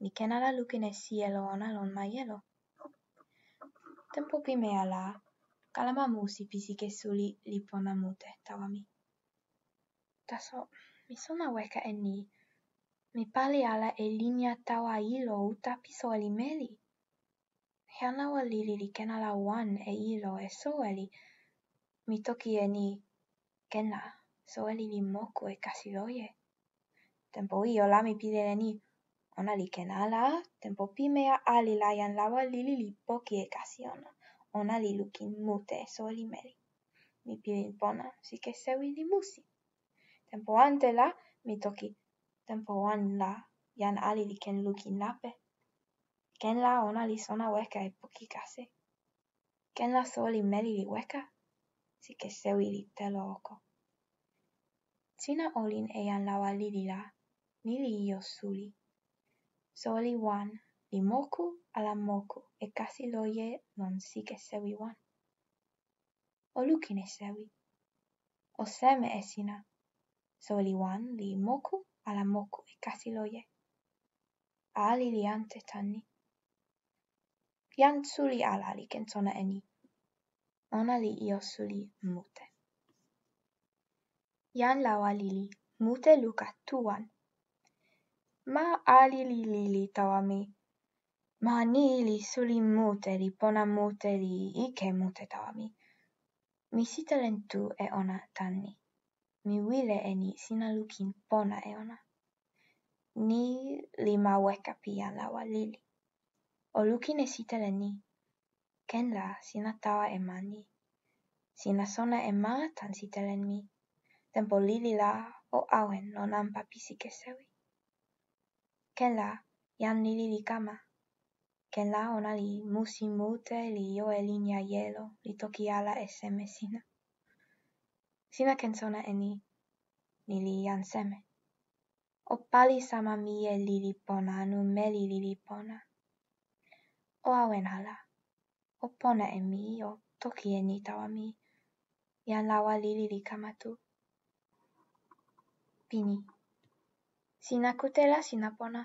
Mi ken ala elo ona lon ma yelo. Tempo pimea la, kalama musi pisi li pona mute tawa Taso, mi sona weka eni, Mi pali ala e linja tawa ilo uta piso e li meli. Hian lawa lili li ken wan e ilo e so Mi toki e la? Solo ni moku e casi tempo Tempo la mi pide ni. ona li ken ala, tempo pimea ali la y lawa lili li e casiona, ona. li lukin mute e soweli mi pilin pona se sewi li musi. tempo ante la mi toki tempo wan la yan ali li ken lukin lape. ken la ona li sona weka e poki kase. ken la soweli meri, li weka. sike sewi li telo oko. Sina olin eian lawa lili la, ni li io suli. Soli wan, li moku ala moku e kasi loye non sike sewi wan. O lukin sewi. O seme e sina. Soli wan, li moku ala moku e kasi loye. A li li ante tanni. Jan suli ala li kentona eni ona li io suli mute. Jan lawa lili, mute luka tuan. Ma alili lili tawa mi. Ma ni li suli mute li pona mute li ike mute tawa mi. Mi sitelen tu e ona tanni. Mi wile e ni sina lukin pona e ona. Ni li ma weka pi jan lawa lili. O lukin e sitelen ni ken la sina tawa e mani. Sina sona e ma tan sitelen mi. Tempo lili la o awen no nampa pisike sewi. Ken la, jan lili li kama. Ken la ona li musi mute li jo e linja li toki ala e seme sina. Sina ken sona e ni, lili jan seme. O pali sama mi e lili pona, nu meli lili pona. O awen ala o pona e mi, o toki e ni tawa Jan lawa lili li kama tu. Pini. Sina kutela, sina pona.